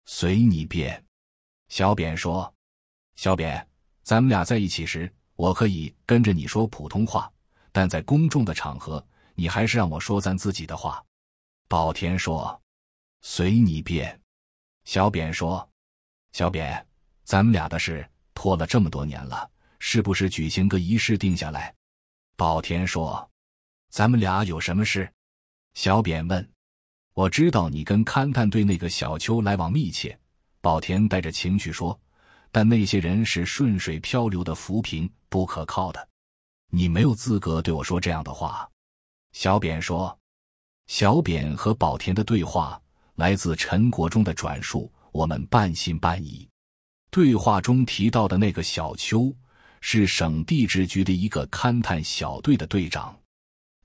随你便。”小扁说：“小扁，咱们俩在一起时，我可以跟着你说普通话。”但在公众的场合，你还是让我说咱自己的话。”宝田说，“随你便。”小扁说，“小扁，咱们俩的事拖了这么多年了，是不是举行个仪式定下来？”宝田说，“咱们俩有什么事？”小扁问，“我知道你跟勘探队那个小秋来往密切。”宝田带着情绪说，“但那些人是顺水漂流的浮萍，不可靠的。”你没有资格对我说这样的话。”小扁说。小扁和宝田的对话来自陈国忠的转述。我们半信半疑。对话中提到的那个小邱是省地质局的一个勘探小队的队长。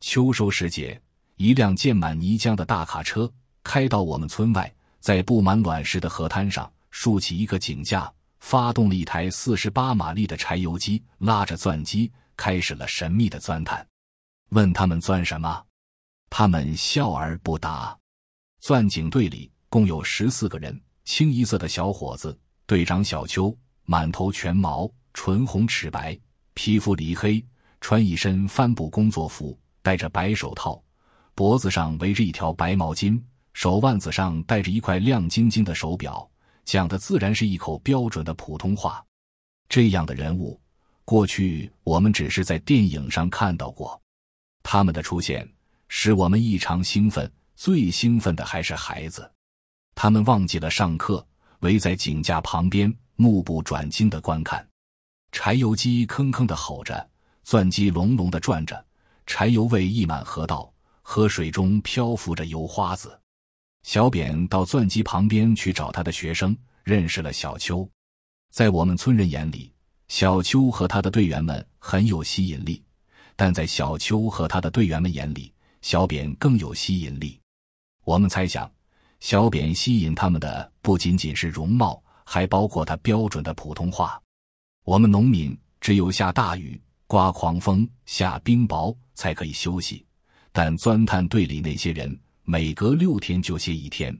秋收时节，一辆溅满泥浆的大卡车开到我们村外，在布满卵石的河滩上竖起一个井架，发动了一台四十八马力的柴油机，拉着钻机。开始了神秘的钻探，问他们钻什么，他们笑而不答。钻井队里共有十四个人，清一色的小伙子。队长小秋满头全毛，唇红齿白，皮肤黧黑，穿一身帆布工作服，戴着白手套，脖子上围着一条白毛巾，手腕子上戴着一块亮晶晶的手表，讲的自然是一口标准的普通话。这样的人物。过去我们只是在电影上看到过，他们的出现使我们异常兴奋。最兴奋的还是孩子，他们忘记了上课，围在井架旁边，目不转睛的观看。柴油机吭吭的吼着，钻机隆隆的转着，柴油味溢满河道，河水中漂浮着油花子。小扁到钻机旁边去找他的学生，认识了小秋。在我们村人眼里。小邱和他的队员们很有吸引力，但在小邱和他的队员们眼里，小扁更有吸引力。我们猜想，小扁吸引他们的不仅仅是容貌，还包括他标准的普通话。我们农民只有下大雨、刮狂风、下冰雹才可以休息，但钻探队里那些人每隔六天就歇一天。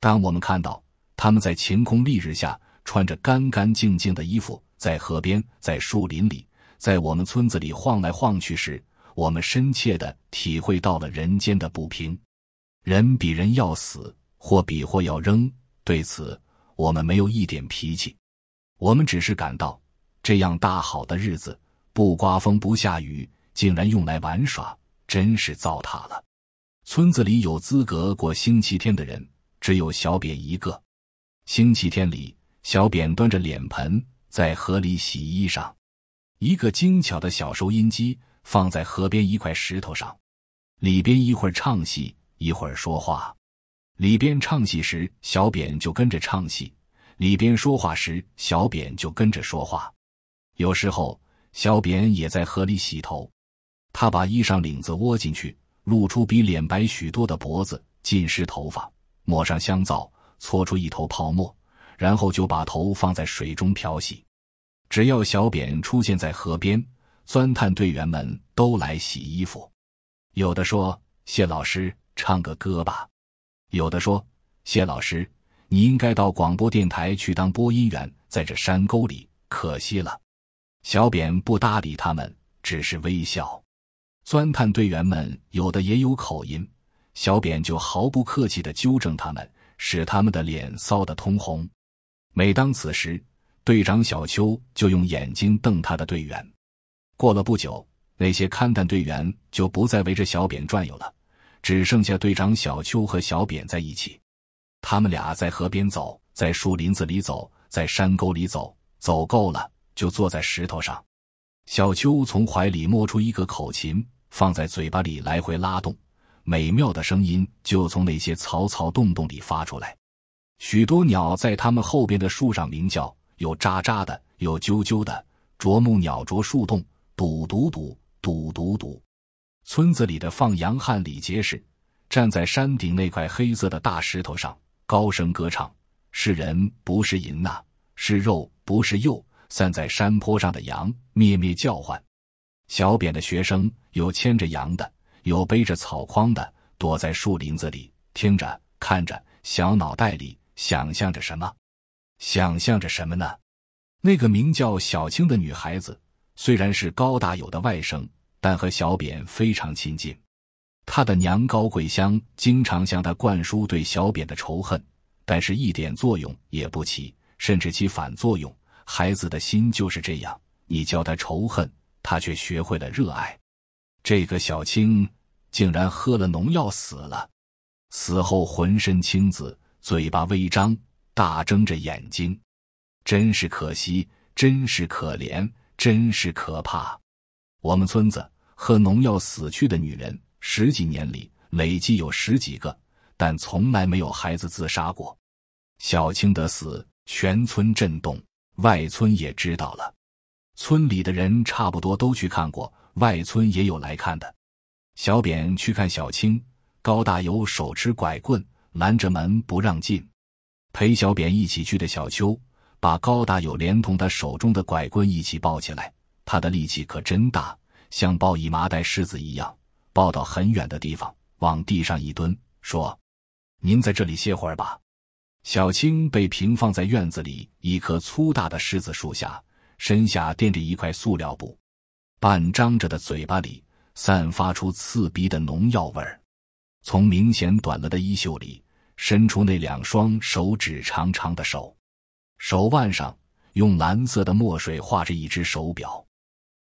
当我们看到他们在晴空丽日下穿着干干净净的衣服，在河边，在树林里，在我们村子里晃来晃去时，我们深切的体会到了人间的不平，人比人要死，货比货要扔。对此，我们没有一点脾气，我们只是感到这样大好的日子，不刮风不下雨，竟然用来玩耍，真是糟蹋了。村子里有资格过星期天的人，只有小扁一个。星期天里，小扁端着脸盆。在河里洗衣裳，一个精巧的小收音机放在河边一块石头上，里边一会儿唱戏，一会儿说话。里边唱戏时，小扁就跟着唱戏；里边说话时，小扁就跟着说话。有时候，小扁也在河里洗头，他把衣裳领子窝进去，露出比脸白许多的脖子，浸湿头发，抹上香皂，搓出一头泡沫。然后就把头放在水中漂洗。只要小扁出现在河边，钻探队员们都来洗衣服。有的说：“谢老师，唱个歌吧。”有的说：“谢老师，你应该到广播电台去当播音员，在这山沟里可惜了。”小扁不搭理他们，只是微笑。钻探队员们有的也有口音，小扁就毫不客气地纠正他们，使他们的脸臊得通红。每当此时，队长小秋就用眼睛瞪他的队员。过了不久，那些勘探队员就不再围着小扁转悠了，只剩下队长小秋和小扁在一起。他们俩在河边走，在树林子里走，在山沟里走，走够了就坐在石头上。小秋从怀里摸出一个口琴，放在嘴巴里来回拉动，美妙的声音就从那些嘈嘈洞洞里发出来。许多鸟在他们后边的树上鸣叫，有喳喳的，有啾啾的。啄木鸟啄树洞，堵堵堵堵堵堵。村子里的放羊汉李杰是站在山顶那块黑色的大石头上，高声歌唱：是人不是银呐，是肉不是肉。散在山坡上的羊咩咩叫唤。小扁的学生有牵着羊的，有背着草筐的，躲在树林子里，听着看着，小脑袋里。想象着什么？想象着什么呢？那个名叫小青的女孩子，虽然是高大友的外甥，但和小扁非常亲近。她的娘高贵香经常向她灌输对小扁的仇恨，但是一点作用也不起，甚至起反作用。孩子的心就是这样，你教他仇恨，他却学会了热爱。这个小青竟然喝了农药死了，死后浑身青紫。嘴巴微张，大睁着眼睛，真是可惜，真是可怜，真是可怕。我们村子喝农药死去的女人，十几年里累计有十几个，但从来没有孩子自杀过。小青的死，全村震动，外村也知道了。村里的人差不多都去看过，外村也有来看的。小扁去看小青，高大有手持拐棍。拦着门不让进，陪小扁一起去的小邱把高大友连同他手中的拐棍一起抱起来，他的力气可真大，像抱一麻袋柿子一样，抱到很远的地方，往地上一蹲，说：“您在这里歇会儿吧。”小青被平放在院子里一棵粗大的柿子树下，身下垫着一块塑料布，半张着的嘴巴里散发出刺鼻的农药味儿。从明显短了的衣袖里伸出那两双手指长长的手，手腕上用蓝色的墨水画着一只手表。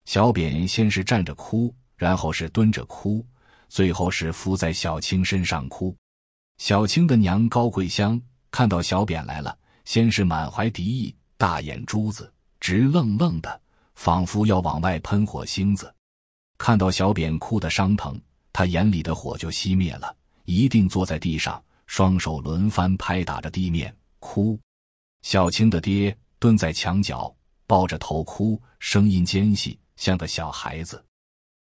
小扁先是站着哭，然后是蹲着哭，最后是伏在小青身上哭。小青的娘高桂香看到小扁来了，先是满怀敌意，大眼珠子直愣愣的，仿佛要往外喷火星子；看到小扁哭得伤疼。他眼里的火就熄灭了，一定坐在地上，双手轮番拍打着地面哭。小青的爹蹲在墙角，抱着头哭，声音尖细，像个小孩子。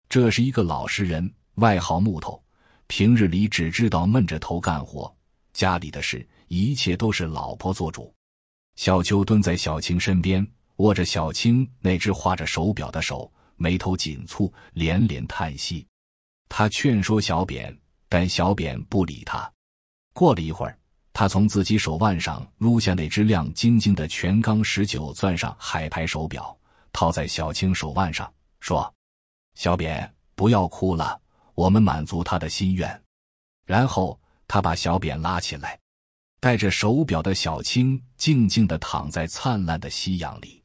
这是一个老实人，外号木头，平日里只知道闷着头干活，家里的事一切都是老婆做主。小秋蹲在小青身边，握着小青那只画着手表的手，眉头紧蹙，连连叹息。他劝说小扁，但小扁不理他。过了一会儿，他从自己手腕上撸下那只亮晶晶的全钢十九钻上海牌手表，套在小青手腕上，说：“小扁，不要哭了，我们满足他的心愿。”然后他把小扁拉起来，戴着手表的小青静静地躺在灿烂的夕阳里，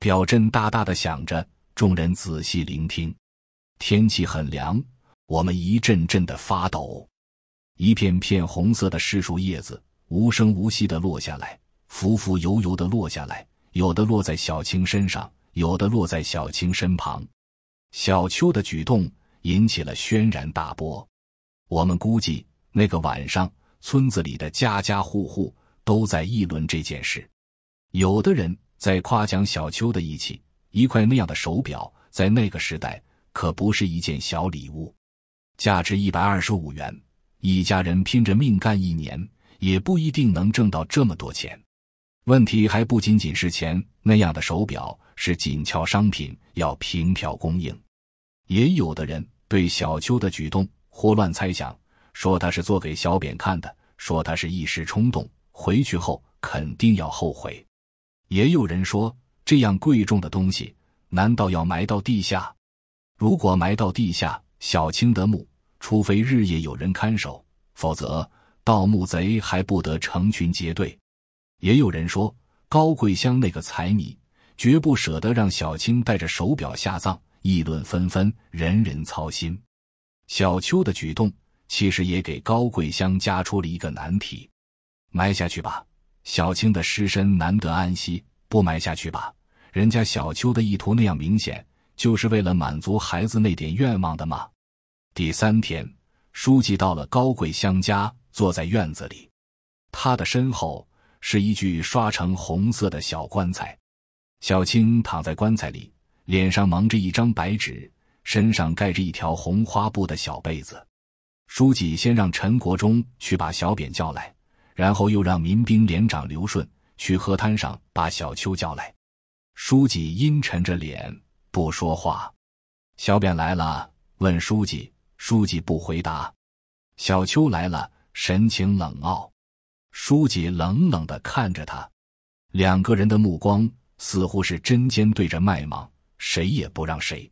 表针大大的响着，众人仔细聆听。天气很凉。我们一阵阵的发抖，一片片红色的柿树叶子无声无息的落下来，浮浮游游的落下来，有的落在小青身上，有的落在小青身旁。小秋的举动引起了轩然大波。我们估计，那个晚上，村子里的家家户户都在议论这件事。有的人在夸奖小秋的义气。一块那样的手表，在那个时代可不是一件小礼物。价值一百二十五元，一家人拼着命干一年，也不一定能挣到这么多钱。问题还不仅仅是钱，那样的手表是紧俏商品，要凭票供应。也有的人对小秋的举动胡乱猜想，说他是做给小扁看的，说他是一时冲动，回去后肯定要后悔。也有人说，这样贵重的东西，难道要埋到地下？如果埋到地下，小青的墓。除非日夜有人看守，否则盗墓贼还不得成群结队。也有人说，高贵香那个财迷，绝不舍得让小青带着手表下葬。议论纷纷，人人操心。小秋的举动，其实也给高贵香加出了一个难题：埋下去吧，小青的尸身难得安息；不埋下去吧，人家小秋的意图那样明显，就是为了满足孩子那点愿望的嘛。第三天，书记到了高贵香家，坐在院子里，他的身后是一具刷成红色的小棺材，小青躺在棺材里，脸上蒙着一张白纸，身上盖着一条红花布的小被子。书记先让陈国忠去把小扁叫来，然后又让民兵连长刘顺去河滩上把小秋叫来。书记阴沉着脸不说话。小扁来了，问书记。书记不回答，小秋来了，神情冷傲。书记冷冷的看着他，两个人的目光似乎是针尖对着麦芒，谁也不让谁。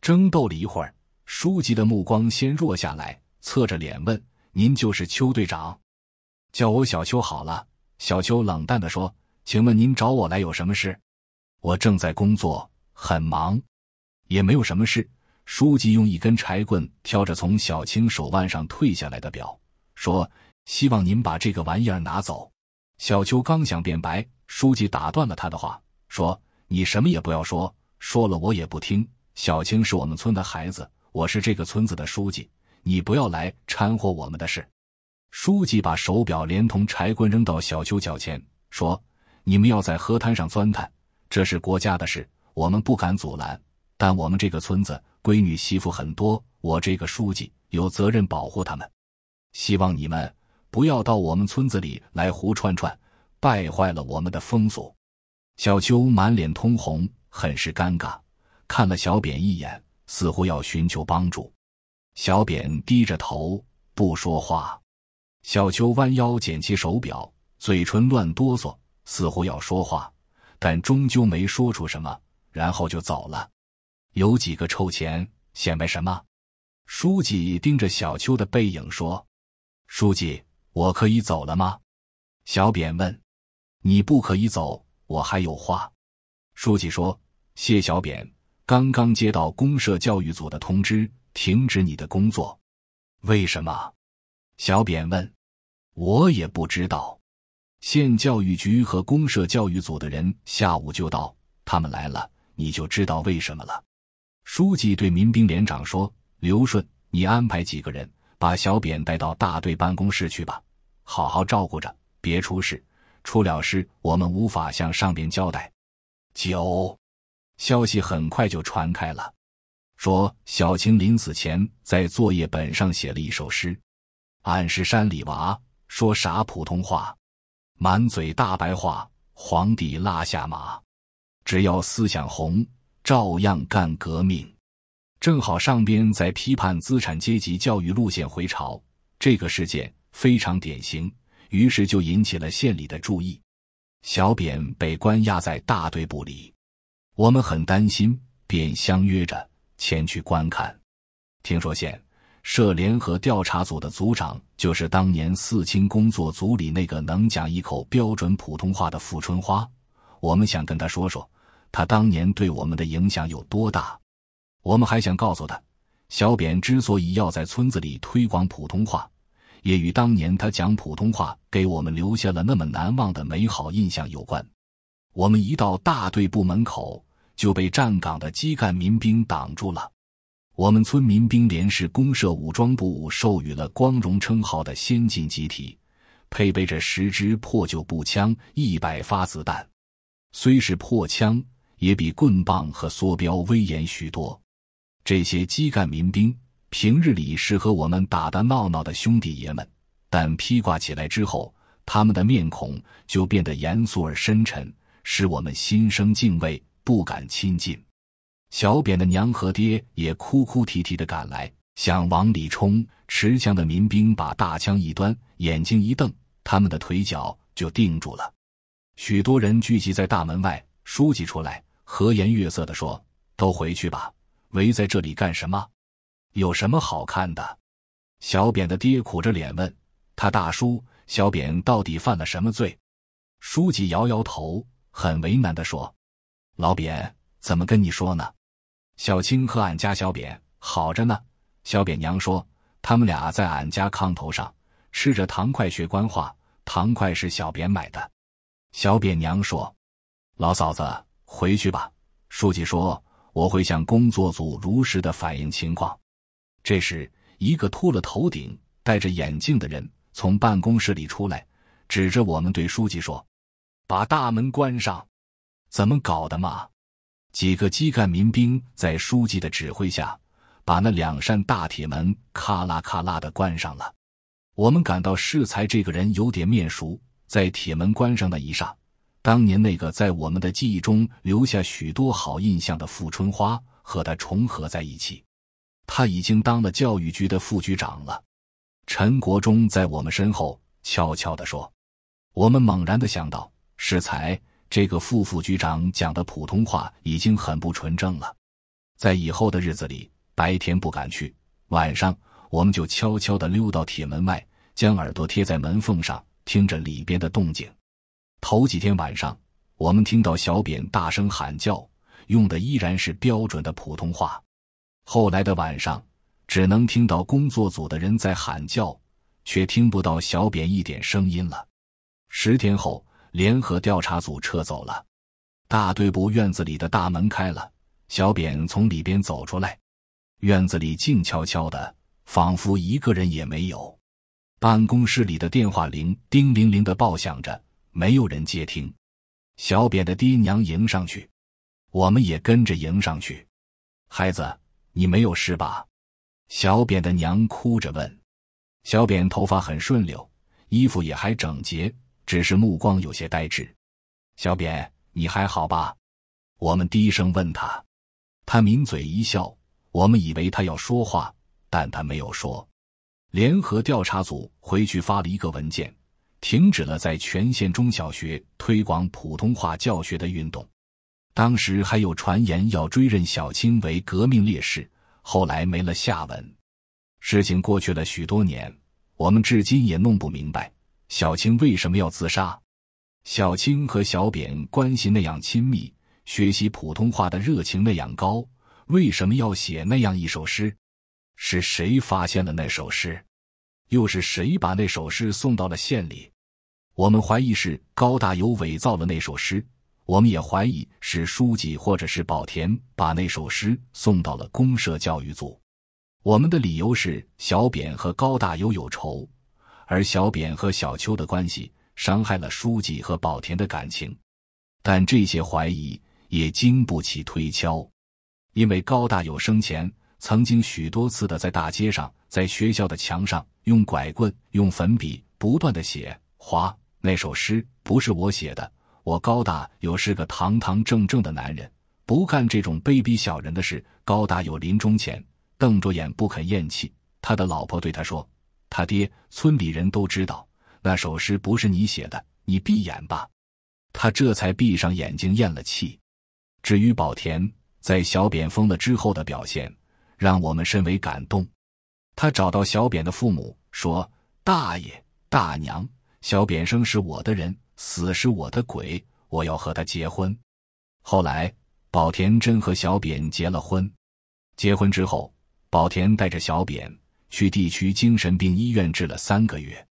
争斗了一会儿，书记的目光先弱下来，侧着脸问：“您就是邱队长？叫我小秋好了。”小秋冷淡的说：“请问您找我来有什么事？我正在工作，很忙，也没有什么事。”书记用一根柴棍挑着从小青手腕上退下来的表，说：“希望您把这个玩意儿拿走。”小秋刚想辩白，书记打断了他的话，说：“你什么也不要说，说了我也不听。”小青是我们村的孩子，我是这个村子的书记，你不要来掺和我们的事。书记把手表连同柴棍扔到小秋脚前，说：“你们要在河滩上钻探，这是国家的事，我们不敢阻拦，但我们这个村子。”闺女媳妇很多，我这个书记有责任保护他们。希望你们不要到我们村子里来胡串串，败坏了我们的风俗。小秋满脸通红，很是尴尬，看了小扁一眼，似乎要寻求帮助。小扁低着头不说话。小秋弯腰捡起手表，嘴唇乱哆嗦，似乎要说话，但终究没说出什么，然后就走了。有几个臭钱，显摆什么？书记盯着小秋的背影说：“书记，我可以走了吗？”小扁问。“你不可以走，我还有话。”书记说。“谢小扁，刚刚接到公社教育组的通知，停止你的工作。为什么？”小扁问。“我也不知道。县教育局和公社教育组的人下午就到，他们来了，你就知道为什么了。”书记对民兵连长说：“刘顺，你安排几个人把小扁带到大队办公室去吧，好好照顾着，别出事。出了事，我们无法向上边交代。”九，消息很快就传开了，说小青临死前在作业本上写了一首诗：“俺是山里娃，说啥普通话，满嘴大白话。皇帝拉下马，只要思想红。”照样干革命，正好上边在批判资产阶级教育路线回潮，这个事件非常典型，于是就引起了县里的注意。小扁被关押在大队部里，我们很担心，便相约着前去观看。听说县设联合调查组的组长就是当年四清工作组里那个能讲一口标准普通话的富春花，我们想跟他说说。他当年对我们的影响有多大？我们还想告诉他，小扁之所以要在村子里推广普通话，也与当年他讲普通话给我们留下了那么难忘的美好印象有关。我们一到大队部门口，就被站岗的基干民兵挡住了。我们村民兵连是公社武装部授予了光荣称号的先进集体，配备着十支破旧步枪、一百发子弹，虽是破枪。也比棍棒和梭镖威严许多。这些基干民兵平日里是和我们打打闹闹的兄弟爷们，但披挂起来之后，他们的面孔就变得严肃而深沉，使我们心生敬畏，不敢亲近。小扁的娘和爹也哭哭啼啼的赶来，想往里冲。持枪的民兵把大枪一端，眼睛一瞪，他们的腿脚就定住了。许多人聚集在大门外，书记出来。和颜悦色地说：“都回去吧，围在这里干什么？有什么好看的？”小扁的爹苦着脸问他：“大叔，小扁到底犯了什么罪？”书记摇摇头，很为难地说：“老扁，怎么跟你说呢？”小青和俺家小扁好着呢。小扁娘说：“他们俩在俺家炕头上吃着糖块学官话，糖块是小扁买的。”小扁娘说：“老嫂子。”回去吧，书记说：“我会向工作组如实的反映情况。”这时，一个秃了头顶、戴着眼镜的人从办公室里出来，指着我们对书记说：“把大门关上，怎么搞的嘛？”几个基干民兵在书记的指挥下，把那两扇大铁门咔啦咔啦的关上了。我们感到适才这个人有点面熟，在铁门关上的一刹。当年那个在我们的记忆中留下许多好印象的傅春花，和他重合在一起。他已经当了教育局的副局长了。陈国忠在我们身后悄悄地说：“我们猛然地想到，适才这个副副局长讲的普通话已经很不纯正了。”在以后的日子里，白天不敢去，晚上我们就悄悄地溜到铁门外，将耳朵贴在门缝上，听着里边的动静。头几天晚上，我们听到小扁大声喊叫，用的依然是标准的普通话。后来的晚上，只能听到工作组的人在喊叫，却听不到小扁一点声音了。十天后，联合调查组撤走了，大队部院子里的大门开了，小扁从里边走出来。院子里静悄悄的，仿佛一个人也没有。办公室里的电话铃叮铃铃的报响着。没有人接听，小扁的爹娘迎上去，我们也跟着迎上去。孩子，你没有事吧？小扁的娘哭着问。小扁头发很顺溜，衣服也还整洁，只是目光有些呆滞。小扁，你还好吧？我们低声问他。他抿嘴一笑。我们以为他要说话，但他没有说。联合调查组回去发了一个文件。停止了在全县中小学推广普通话教学的运动。当时还有传言要追认小青为革命烈士，后来没了下文。事情过去了许多年，我们至今也弄不明白小青为什么要自杀。小青和小扁关系那样亲密，学习普通话的热情那样高，为什么要写那样一首诗？是谁发现了那首诗？又是谁把那首诗送到了县里？我们怀疑是高大有伪造了那首诗，我们也怀疑是书记或者是宝田把那首诗送到了公社教育组。我们的理由是小扁和高大有有仇，而小扁和小秋的关系伤害了书记和宝田的感情。但这些怀疑也经不起推敲，因为高大有生前曾经许多次的在大街上、在学校的墙上用拐棍、用粉笔不断的写划。那首诗不是我写的。我高大有是个堂堂正正的男人，不干这种卑鄙小人的事。高大有临终前瞪着眼不肯咽气，他的老婆对他说：“他爹，村里人都知道那首诗不是你写的，你闭眼吧。”他这才闭上眼睛咽了气。至于宝田在小扁疯了之后的表现，让我们深为感动。他找到小扁的父母说：“大爷大娘。”小扁生是我的人，死是我的鬼，我要和他结婚。后来，宝田真和小扁结了婚。结婚之后，宝田带着小扁去地区精神病医院治了三个月。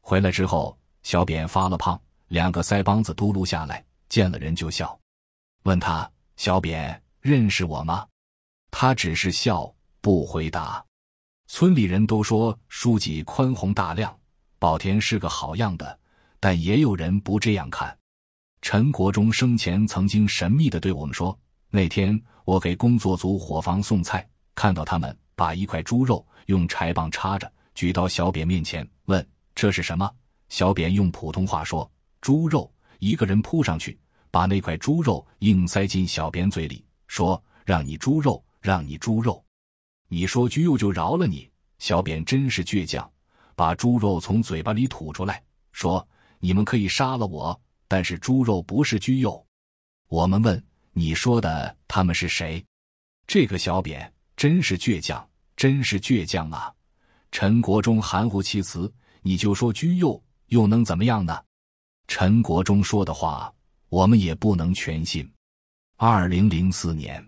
回来之后，小扁发了胖，两个腮帮子嘟噜下来，见了人就笑。问他：“小扁认识我吗？”他只是笑，不回答。村里人都说书记宽宏大量。宝田是个好样的，但也有人不这样看。陈国忠生前曾经神秘地对我们说：“那天我给工作组伙房送菜，看到他们把一块猪肉用柴棒插着，举到小扁面前，问这是什么？小扁用普通话说：‘猪肉’。一个人扑上去，把那块猪肉硬塞进小扁嘴里，说：‘让你猪肉，让你猪肉。’你说‘猪肉’就饶了你。小扁真是倔强。”把猪肉从嘴巴里吐出来，说：“你们可以杀了我，但是猪肉不是军诱。”我们问：“你说的他们是谁？”这个小扁真是倔强，真是倔强啊！陈国忠含糊其辞：“你就说军诱又能怎么样呢？”陈国忠说的话我们也不能全信。二零零四年。